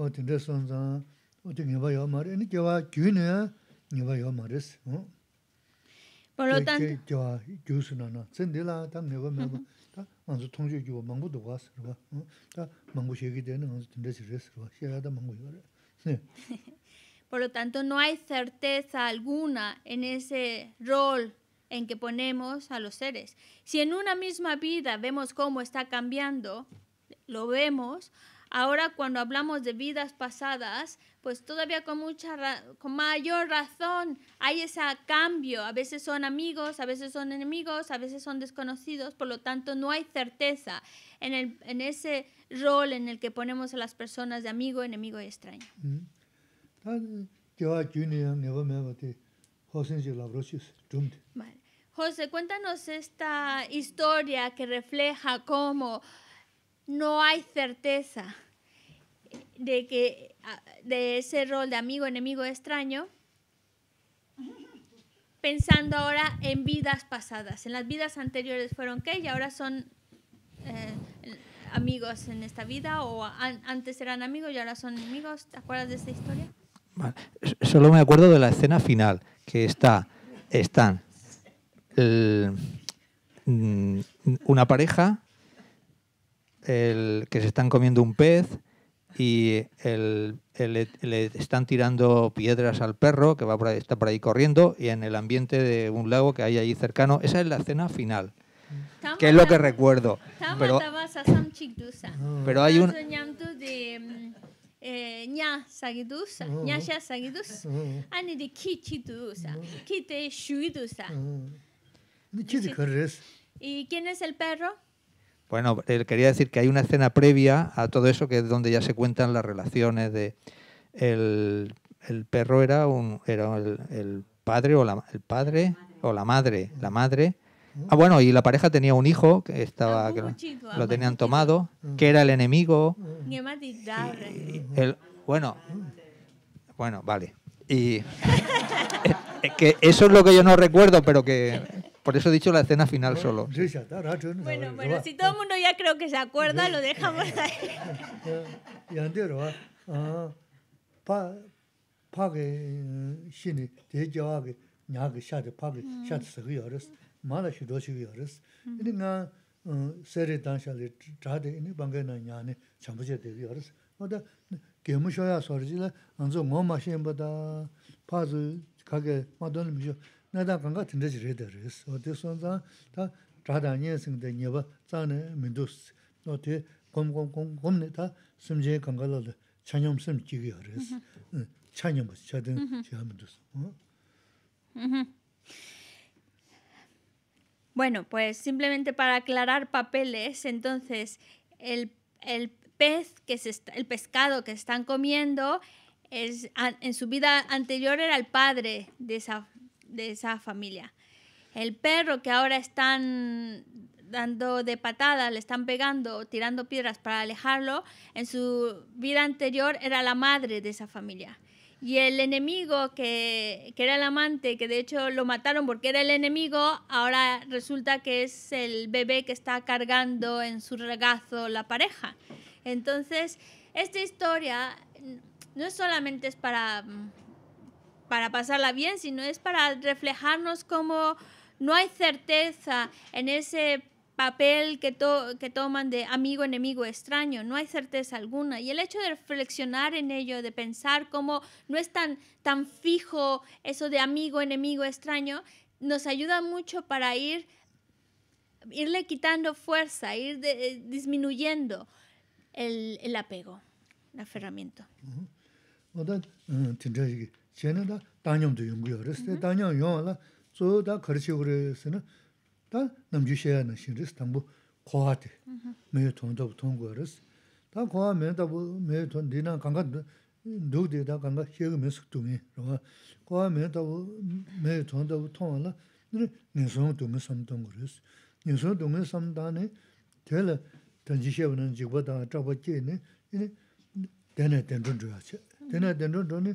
Por lo tanto, no hay certeza alguna en ese rol en que ponemos a los seres. Si en una misma vida vemos cómo está cambiando, lo vemos. Ahora cuando hablamos de vidas pasadas, pues todavía con, mucha con mayor razón hay ese cambio. A veces son amigos, a veces son enemigos, a veces son desconocidos, por lo tanto no hay certeza en, ese rol en el que ponemos a las personas de amigo, enemigo y extraño. José, cuéntanos esta historia que refleja cómo no hay certeza de que ah, de ese rol de amigo, enemigo, extraño, pensando ahora en vidas pasadas. En las vidas anteriores fueron qué y ahora son eh, amigos en esta vida o antes eran amigos y ahora son enemigos. ¿Te acuerdas de esta historia? Solo me acuerdo de la escena final que está están mm, una pareja el que se están comiendo un pez y el, le están tirando piedras al perro que va está por ahí corriendo y en el ambiente de un lago que hay ahí cercano. Esa es la escena final, que es lo que recuerdo. Ah. Pero, hay un... nya mm, eh, ah. ah. ¿Quién es el perro? Bueno, eh, quería decir que hay una escena previa a todo eso, que es donde ya se cuentan las relaciones de el, perro era un era el, padre o la, el padre o la madre, la madre. Ah, bueno, y la pareja tenía un hijo que estaba ah, lo, ah, tenían tomado, mm. que era el enemigo. el, bueno, bueno, vale. Y (laughs) eh, que eso es lo que yo no recuerdo, pero que por eso he dicho la escena final solo. bueno, bueno, si todo el mundo ya creo que se acuerda, lo dejamos ahí. Y andero, va. Ah, ah, pa, pa que, si eh, ni, te he ah, que, ya te, pa que, mm. ya te se guiares, mala si dos guiares. Y ni nga, eh, seri tan xa li, tra de, ni bangay na ña, ni, chambu se te O da, que mucho ya sorgi la, anzo ngoma xin bada, pa zu, kage, ma bueno, pues simplemente para aclarar papeles, entonces el, pez que se está, el pescado que están comiendo es, en su vida anterior era el padre de esa de esa familia. El perro que ahora están dando de patada, le están pegando, tirando piedras para alejarlo, en su vida anterior era la madre de esa familia. Y el enemigo, que, que, era el amante, que de hecho lo mataron porque era el enemigo, ahora resulta que es el bebé que está cargando en su regazo la pareja. Entonces, esta historia no solamente es para mm, para pasarla bien, sino es para reflejarnos cómo no hay certeza en ese papel que, que toman de amigo, enemigo, extraño, no hay certeza alguna. Y el hecho de reflexionar en ello, de pensar cómo no es tan, tan fijo eso de amigo, enemigo, extraño, nos ayuda mucho para ir, irle quitando fuerza, ir eh, disminuyendo el, el, apego, el aferramiento. 쟤는 다 단념도 연구요. 그래서 단념 용어라 저다 거르치고 그래서는 다 넘주셔야 하는 신리스 당부 고아데. 매 돈도 보통 거르스. 다 고아 매다 뭐 매도 돈 되나 간가 누구데다 간가 희금을 속도미. 그러나 고아 매다 뭐 매도 돈도 보통하나 늘 내성 돈의 삼동 거르스. 내성 돈의 삼단에 될 던지셔는 지보다 잡아지네. 이 되네 된 존재야. 되네 된 존재는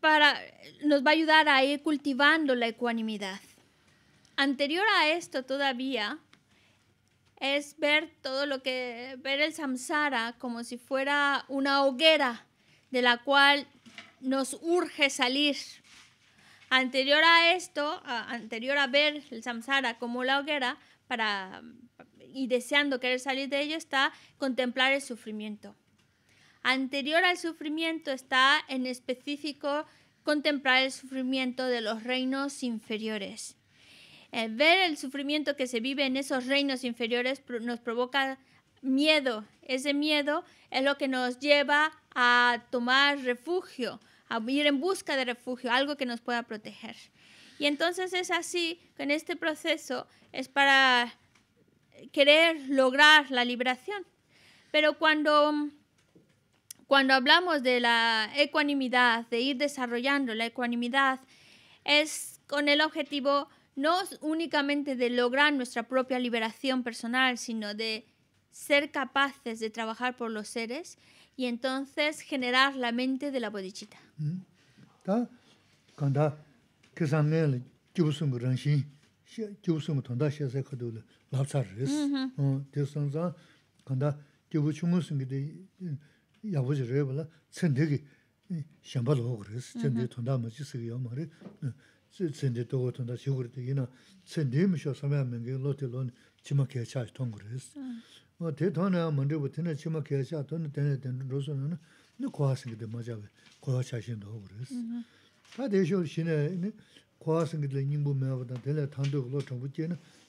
para, nos va a ayudar a ir cultivando la ecuanimidad. Anterior a esto todavía es ver todo lo que, ver el samsara como si fuera una hoguera de la cual nos urge salir. Anterior a esto, anterior a ver el samsara como la hoguera para, y deseando querer salir de ello está contemplar el sufrimiento Anterior al sufrimiento está en específico contemplar el sufrimiento de los reinos inferiores. Eh, ver el sufrimiento que se vive en esos reinos inferiores nos provoca miedo. Ese miedo es lo que nos lleva a tomar refugio, a ir en busca de refugio, algo que nos pueda proteger. Y entonces es así que en este proceso es para querer lograr la liberación. Pero cuando cuando hablamos de la ecuanimidad, de ir desarrollando la ecuanimidad, es con el objetivo no únicamente de lograr nuestra propia liberación personal, sino de ser capaces de trabajar por los seres y entonces generar la mente de la bodichita. Mm. 야부지 레벨라 쳔데기 샹발 그래서 쳔데 돈다 마치 쓰기요 말이 쳔데 도고 돈다 시그르데 이나 쳔데 미셔 섬에 로텔론 치마케 차 통그레스 뭐 대도나 먼저부터는 되는 치마케 차 돈에 되는 되는 로서는 너 고아스게 돼 맞아 고아 자신도 그랬어 다 대셔 신에 고아스게 돼 님부 매보다 될 탄도 그로 정부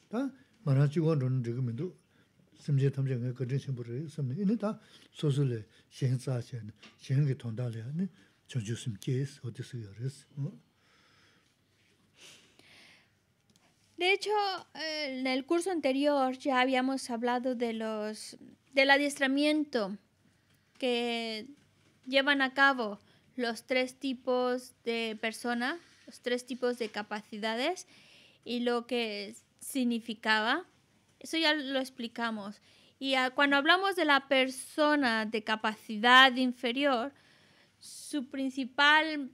다 만화 직원 돈 De hecho, eh, en el curso anterior ya habíamos hablado de los del adiestramiento que llevan a cabo los tres tipos de personas, los tres tipos de capacidades y lo que significaba. Eso ya lo explicamos. Y cuando hablamos de la persona de capacidad inferior, su principal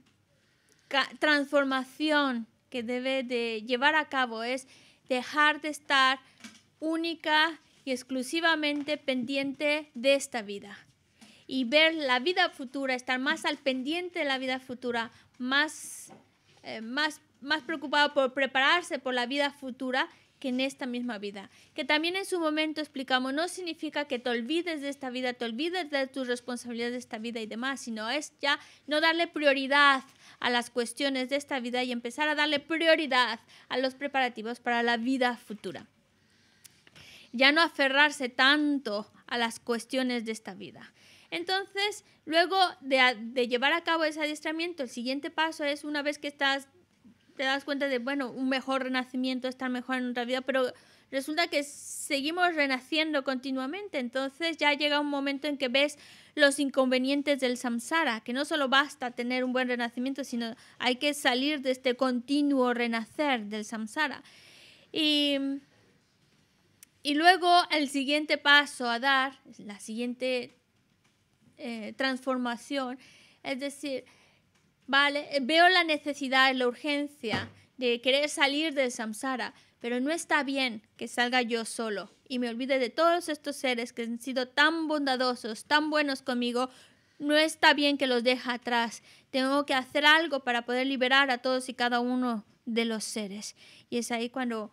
transformación que debe de llevar a cabo es dejar de estar única y exclusivamente pendiente de esta vida y ver la vida futura, estar más al pendiente de la vida futura, más, eh, más, más preocupado por prepararse por la vida futura en esta misma vida. Que también en su momento explicamos, no significa que te olvides de esta vida, te olvides de tus responsabilidades de esta vida y demás, sino es ya no darle prioridad a las cuestiones de esta vida y empezar a darle prioridad a los preparativos para la vida futura. Ya no aferrarse tanto a las cuestiones de esta vida. Entonces, luego de, de, llevar a cabo ese adiestramiento, el siguiente paso es, una vez que estás te das cuenta de, bueno, un mejor renacimiento, estar mejor en otra vida, pero resulta que seguimos renaciendo continuamente, entonces ya llega un momento en que ves los inconvenientes del samsara, que no solo basta tener un buen renacimiento, sino hay que salir de este continuo renacer del samsara. Y, y luego el siguiente paso a dar, la siguiente eh, transformación, es decir, Vale, eh, veo la necesidad, la urgencia de querer salir del samsara, pero no está bien que salga yo solo y me olvide de todos estos seres que han sido tan bondadosos, tan buenos conmigo. No está bien que los deje atrás. Tengo que hacer algo para poder liberar a todos y cada uno de los seres. Y es ahí cuando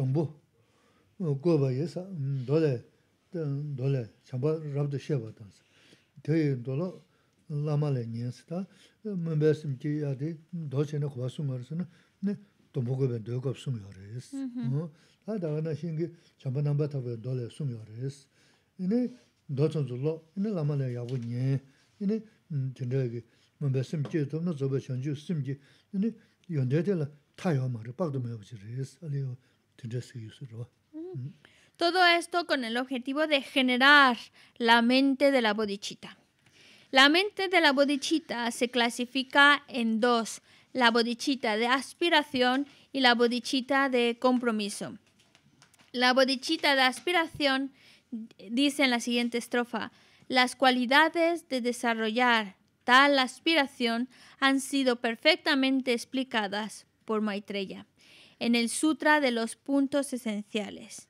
dōngbō, gō bā yé sā, dō lé, dō lé, chāmbā rāb dō xé bā tāng sā. Tē yé dō lō, lā mā lé nyé sā tā, mē bē sīm kī yā dī, dō chē nē khuwa sūng wā rā sā nā, nē, dōngbō gō bē dō yō gāb sā. Mm. Mm. Todo esto con el objetivo de generar la mente de la bodichita. La mente de la bodichita se clasifica en dos, la bodichita de aspiración y la bodichita de compromiso. La bodichita de aspiración dice en la siguiente estrofa, las cualidades de desarrollar tal aspiración han sido perfectamente explicadas por Maitreya en el Sutra de los Puntos Esenciales.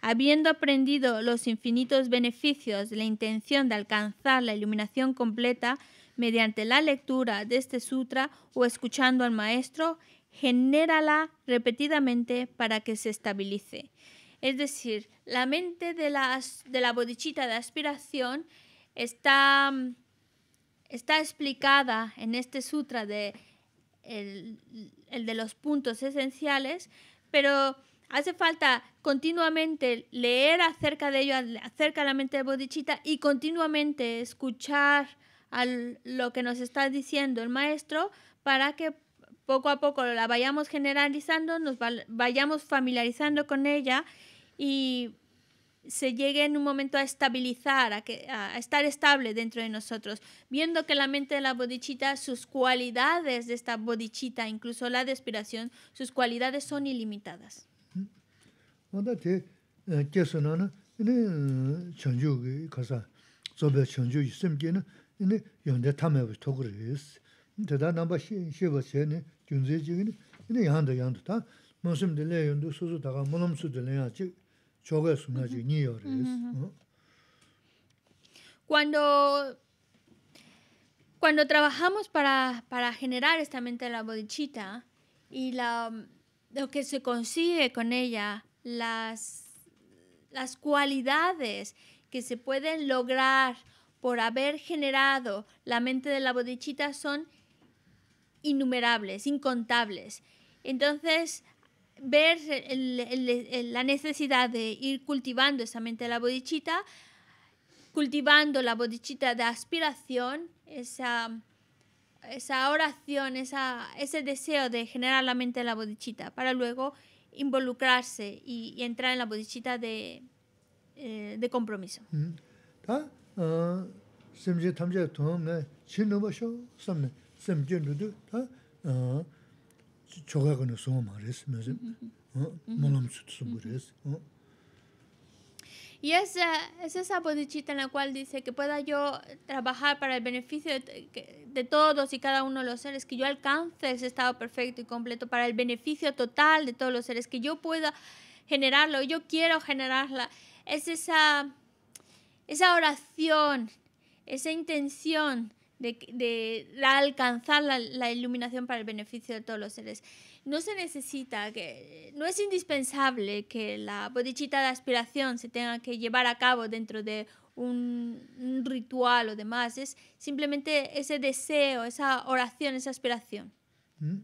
Habiendo aprendido los infinitos beneficios de la intención de alcanzar la iluminación completa mediante la lectura de este sutra o escuchando al maestro, genérala repetidamente para que se estabilice. Es decir, la mente de la, de la bodichita de aspiración está, está explicada en este sutra de el, de los puntos esenciales, pero hace falta continuamente leer acerca de ello, acerca de la mente de bodhichitta y continuamente escuchar a lo que nos está diciendo el maestro para que poco a poco la vayamos generalizando, nos vayamos familiarizando con ella y se llegue en un momento a estabilizar, a, que, a, estar estable dentro de nosotros, viendo que la mente de la bodichita, sus cualidades de esta bodichita, incluso la de sus cualidades son ilimitadas es una junior. Cuando, cuando trabajamos para, para generar esta mente de la bodichita y lo que se consigue con ella, las, las cualidades que se pueden lograr por haber generado la mente de la bodichita son innumerables, incontables. Entonces, ver la necesidad de ir cultivando esa mente de la bodichita, cultivando la bodichita de aspiración, esa, oración, ese deseo de generar la mente de la bodichita, para luego involucrarse y, entrar en la bodichita de, eh, de compromiso. Mm-hmm. Y es, es esa bodichita en la cual dice que pueda yo trabajar para el beneficio de, de, todos y cada uno de los seres, que yo alcance ese estado perfecto y completo para el beneficio total de todos los seres, que yo pueda generarlo, yo quiero generarla. Es esa, esa oración, esa intención de, alcanzar la, iluminación para el beneficio de todos los seres. No se necesita, que, no es indispensable que la bodichita de aspiración se tenga que llevar a cabo dentro de un, ritual o demás, es simplemente ese deseo, esa oración, esa aspiración. ¿Mm?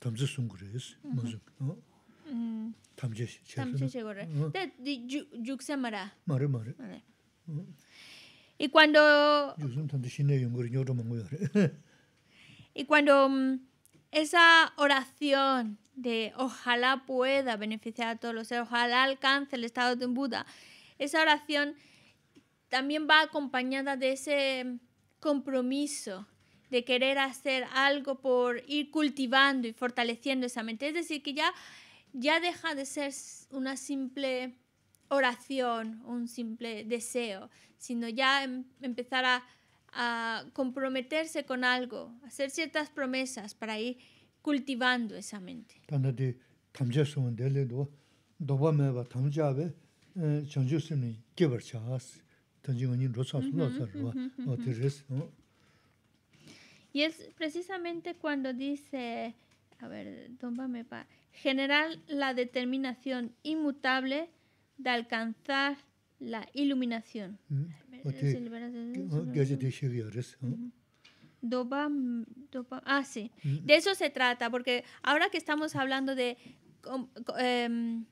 también es, 맞아 어 담지 담지 seguro de jukse mara mara mara y cuando (laughs) y cuando mm, esa oración de ojalá pueda beneficiar a todos los seres, ojalá alcance el estado de un Buda, esa oración también va acompañada de ese compromiso de querer hacer algo por ir cultivando y fortaleciendo esa mente. Es decir, que ya, ya deja de ser una simple oración, un simple deseo, sino ya em, empezar a, a comprometerse con algo, hacer ciertas promesas para ir cultivando esa mente. Y es precisamente cuando dice, a ver, para, generar la determinación inmutable de alcanzar la iluminación. ah, sí. Mm. De eso se trata, porque ahora que estamos hablando de, em,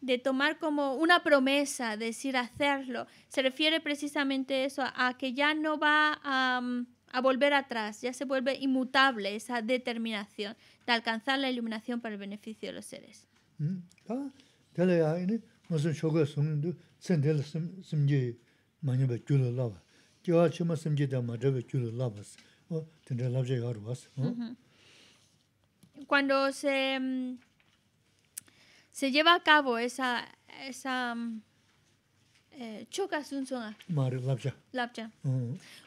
de tomar como una promesa, decir hacerlo, se refiere precisamente eso, a que ya no va a... Mm, a volver atrás, ya se vuelve inmutable esa determinación de alcanzar la iluminación para el beneficio de los seres. Cuando se, mm, se lleva a cabo esa, esa mm, eh, choca mm.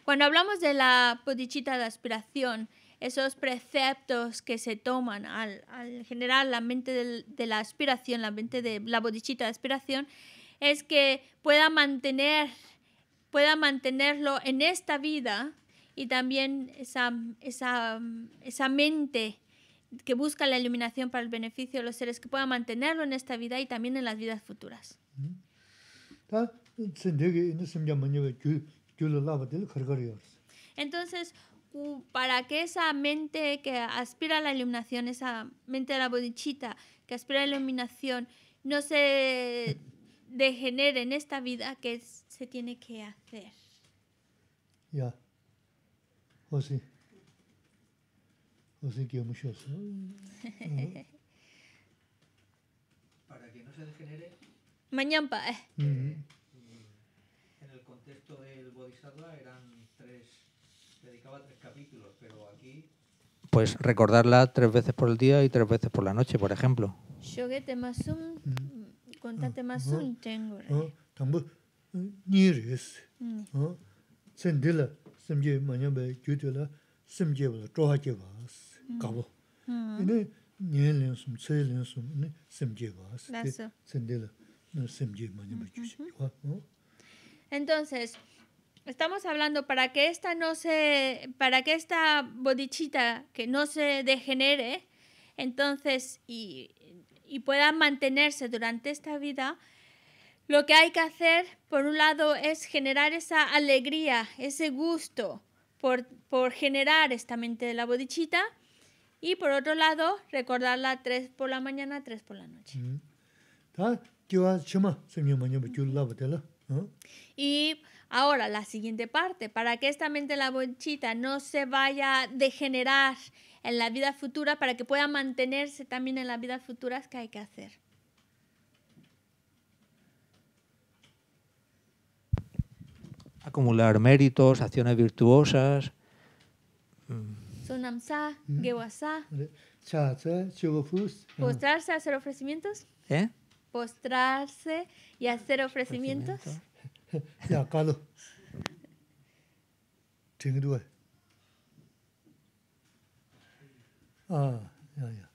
Cuando hablamos de la bodichita de aspiración, esos preceptos que se toman al, generar la mente de la aspiración, la mente de la bodichita de aspiración, es que pueda, mantener, pueda mantenerlo en esta vida y también esa, esa, esa mente que busca la iluminación para el beneficio de los seres, que pueda mantenerlo en esta vida y también en las vidas futuras. Mm. Entonces, para que esa mente que aspira a la iluminación, esa mente de la bodichita que aspira a la iluminación, no se (laughs) degenere en esta vida, ¿qué se tiene que hacer? Ya. O sí. O sí que Para que no se degenere, Mañampa, eh. Mm -hmm. En el contexto del Bodhisattva eran tres, dedicaba tres capítulos, pero aquí... Pues recordarla tres veces por el día y tres veces por la noche, por ejemplo. Shogete masum, mm. contate ah, masum, ah, tengo. Ah, Tambu, nires, mm, res. Mm. Sendila, semje mañamba, yudila, semje bala, troja jebas, cabo. Y ne, ni lensum, se lensum, semje bas, sendila. Entonces, estamos hablando para que esta no se, para que esta bodichita que no se degenere, entonces y, pueda mantenerse durante esta vida, lo que hay que hacer, por un lado, es generar esa alegría, ese gusto por, por generar esta mente de la bodichita. Y por otro lado, recordarla tres por la mañana, tres por la noche. Mm. Ah, y ahora la siguiente parte, para que esta mente la bonchita no se vaya a degenerar en la vida futura, para que pueda mantenerse también en las vidas futuras, ¿qué hay que hacer? Acumular méritos, acciones virtuosas. Sonamsa, mm. gewasa. Postrarse a hacer ofrecimientos. ¿Eh? postrarse y hacer ofrecimientos? (laughs) Ah, ya, ya.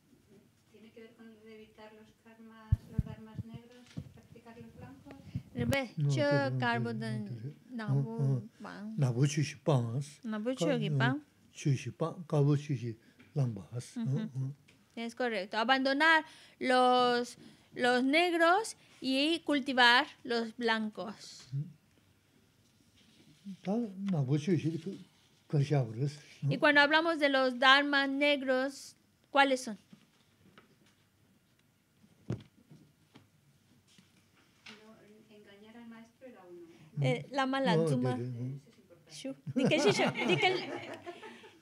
(laughs) ¿Tiene que ver con evitar los karmas, los dharmas negros, practicar los blancos? Rebecho carbon nabu bang. Nabu chushi bang. Nabu chushi bang. Chushi lambas. Es correcto. Abandonar los, los negros y cultivar los blancos. Y cuando hablamos de los dharmas negros, ¿cuáles son? Eh, la mala,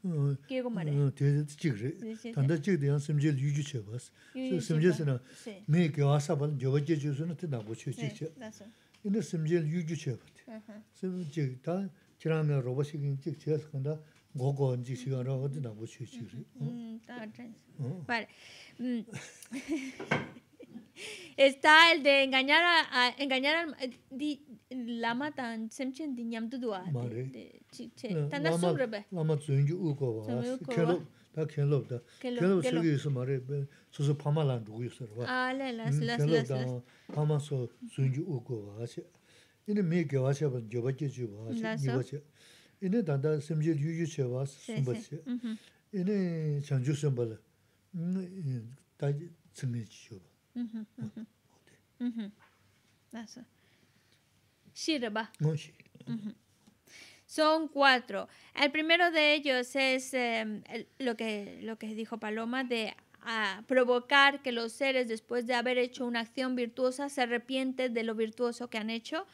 ཁྱི ཕྱད མམ གསྲ འདི གསྲ གསྲ གསྲ གསྲ གསྲ གསྲ གསྲ གསྲ གསྲ གསྲ está el de engañar a, a ah, engañar al di la matan semchen di nyam duwa de chiche tanda sobrebe la mat u ugo wa kelo ta kelo da kelo sugi su mare be su su pama lan du yu sar wa ah la la pama so zunju ugo wa che ine me ge wa che ba jo ba che ju wa che ni wa che ine tanda semje yu yu che wa su ba che mm-hmm. ine chang ju ba la hmm, ta zeme ji Son cuatro. El primero de ellos es em, lo, que, lo que dijo Paloma de ah, provocar que los seres, después de haber hecho una acción virtuosa, se arrepienten de lo virtuoso que han hecho.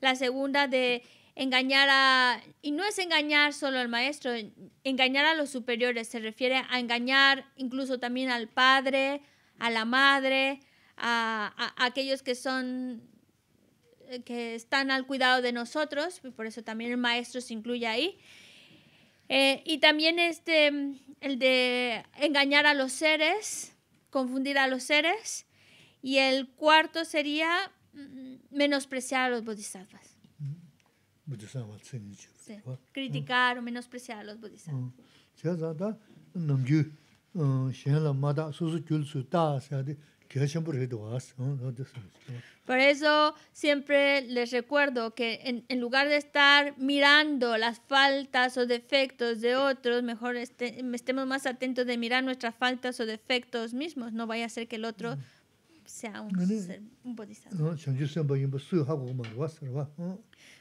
La segunda de engañar a, y no es engañar solo al maestro, engañar a los superiores, se refiere a engañar incluso también al padre, a la madre, a, aquellos que son eh, que están al cuidado de nosotros, por eso también el maestro se incluye ahí. Eh, y también este, el de engañar a los seres, confundir a los seres. Y el cuarto sería mm, menospreciar a los bodhisattvas. Mm-hmm. Criticar o menospreciar a los bodhisattvas. Mm. Por eso siempre les recuerdo que en, lugar de estar mirando las faltas o defectos de otros, mejor este, estemos más atentos de mirar nuestras faltas o defectos mismos. No vaya a ser que el otro mm. sea un, ser, un bodhisattva.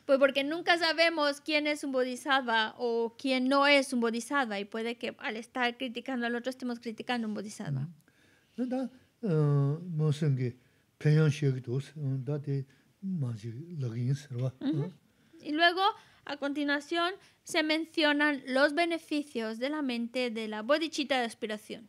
Pues porque nunca sabemos quién es un bodhisattva o quién no es un bodhisattva y puede que al estar criticando al otro estemos criticando un bodhisattva. Y luego, a continuación, se mencionan los beneficios de la mente de la bodhichitta de aspiración.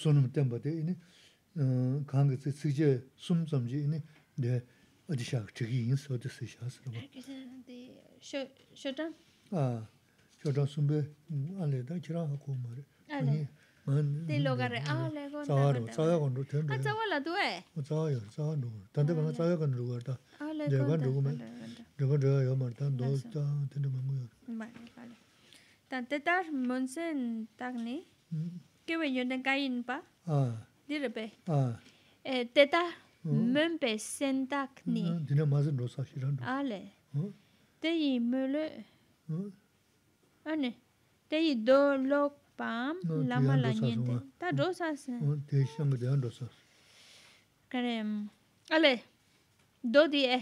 sunum tenpa de 어 kanga tsi tsikje sum tsamji ini de adi shaak chigi yin so de si shaa sarwa. Shodan? Shodan sumbe Te lo agarré. Ah, le agarré. Zawaro, zawaya con lo. Ah, zawa la tuve. Zawaya, zawa no. Tante panga zawaya con lo guarda. Ah, le agarré. Degan rugu me. Degan rugu ya mar. kewe yonan kain pa? Ah. Dira Ah. Eh, teta mumpe sentak ni. Ah, Dina mazin rosa shirando. Ale. Hmm. Teyi mulu. Hmm. Ane. Teyi do lok pam ah, lama la nyente. Ta rosa sen. Hmm. Teyi shanga dehan rosa. Ale. Do di e.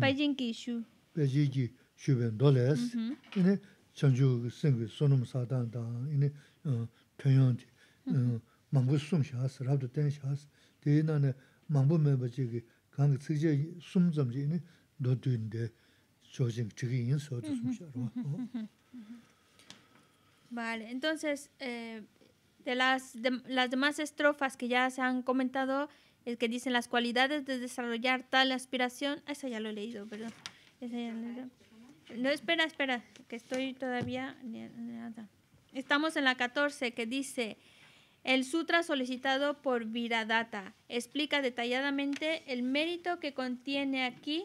Pajin ki shu. Pajin shu ben do les. Mm-hmm. Ine chanju sengwe sonum sadan dan. Ine Vale, entonces eh, de las las demás estrofas que ya se han comentado, el que dicen las cualidades de desarrollar tal aspiración, ah, esa ya lo he leído, perdón. ya No, espera, espera, que estoy todavía nada. Estamos en la 14 que dice, el sutra solicitado por Viradata explica detalladamente el mérito que contiene aquí.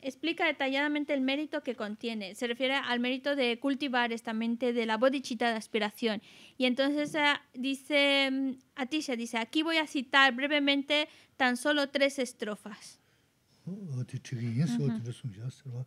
Explica detalladamente el mérito que contiene. Se refiere al mérito de cultivar esta mente de la bodichita de aspiración. Y entonces ah, dice mm, Atisha, dice, aquí voy a citar brevemente tan solo tres estrofas. Oh, oh,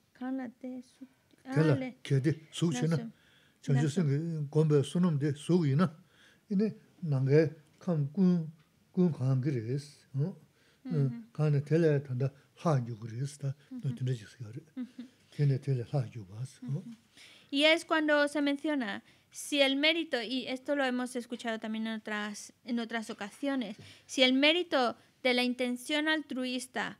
Y es cuando se menciona si el mérito y esto lo hemos escuchado también en otras en otras ocasiones, si el mérito de la intención altruista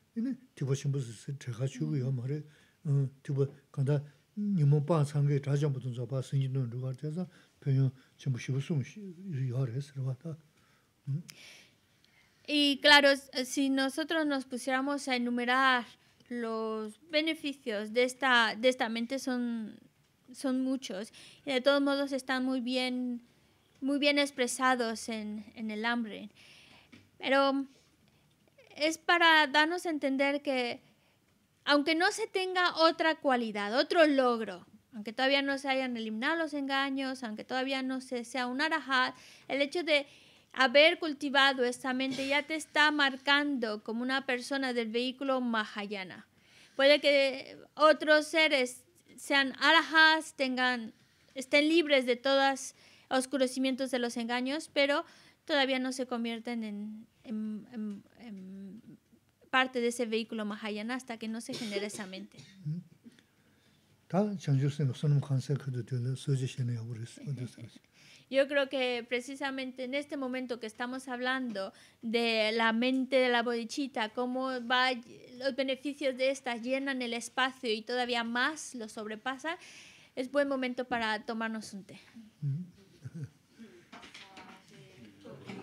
Y claro, si nosotros nos pusiéramos a enumerar los beneficios de esta, de esta mente son, son muchos. Y de todos modos están muy bien, muy bien expresados en, en el hambre. Pero es para darnos a entender que aunque no se tenga otra cualidad, otro logro, aunque todavía no se hayan eliminado los engaños, aunque todavía no se sea un arahat, el hecho de haber cultivado esta mente ya te está marcando como una persona del vehículo mahayana. Puede que otros seres sean arahats, tengan, estén libres de todos oscurecimientos de los engaños, pero todavía no se convierten en, parte de ese vehículo Mahayana hasta que no se genere esa mente. Yo creo que precisamente en este momento que estamos hablando de la mente de la bodichita, cómo va, los beneficios de estas llenan el espacio y todavía más lo sobrepasa, es buen momento para tomarnos un té.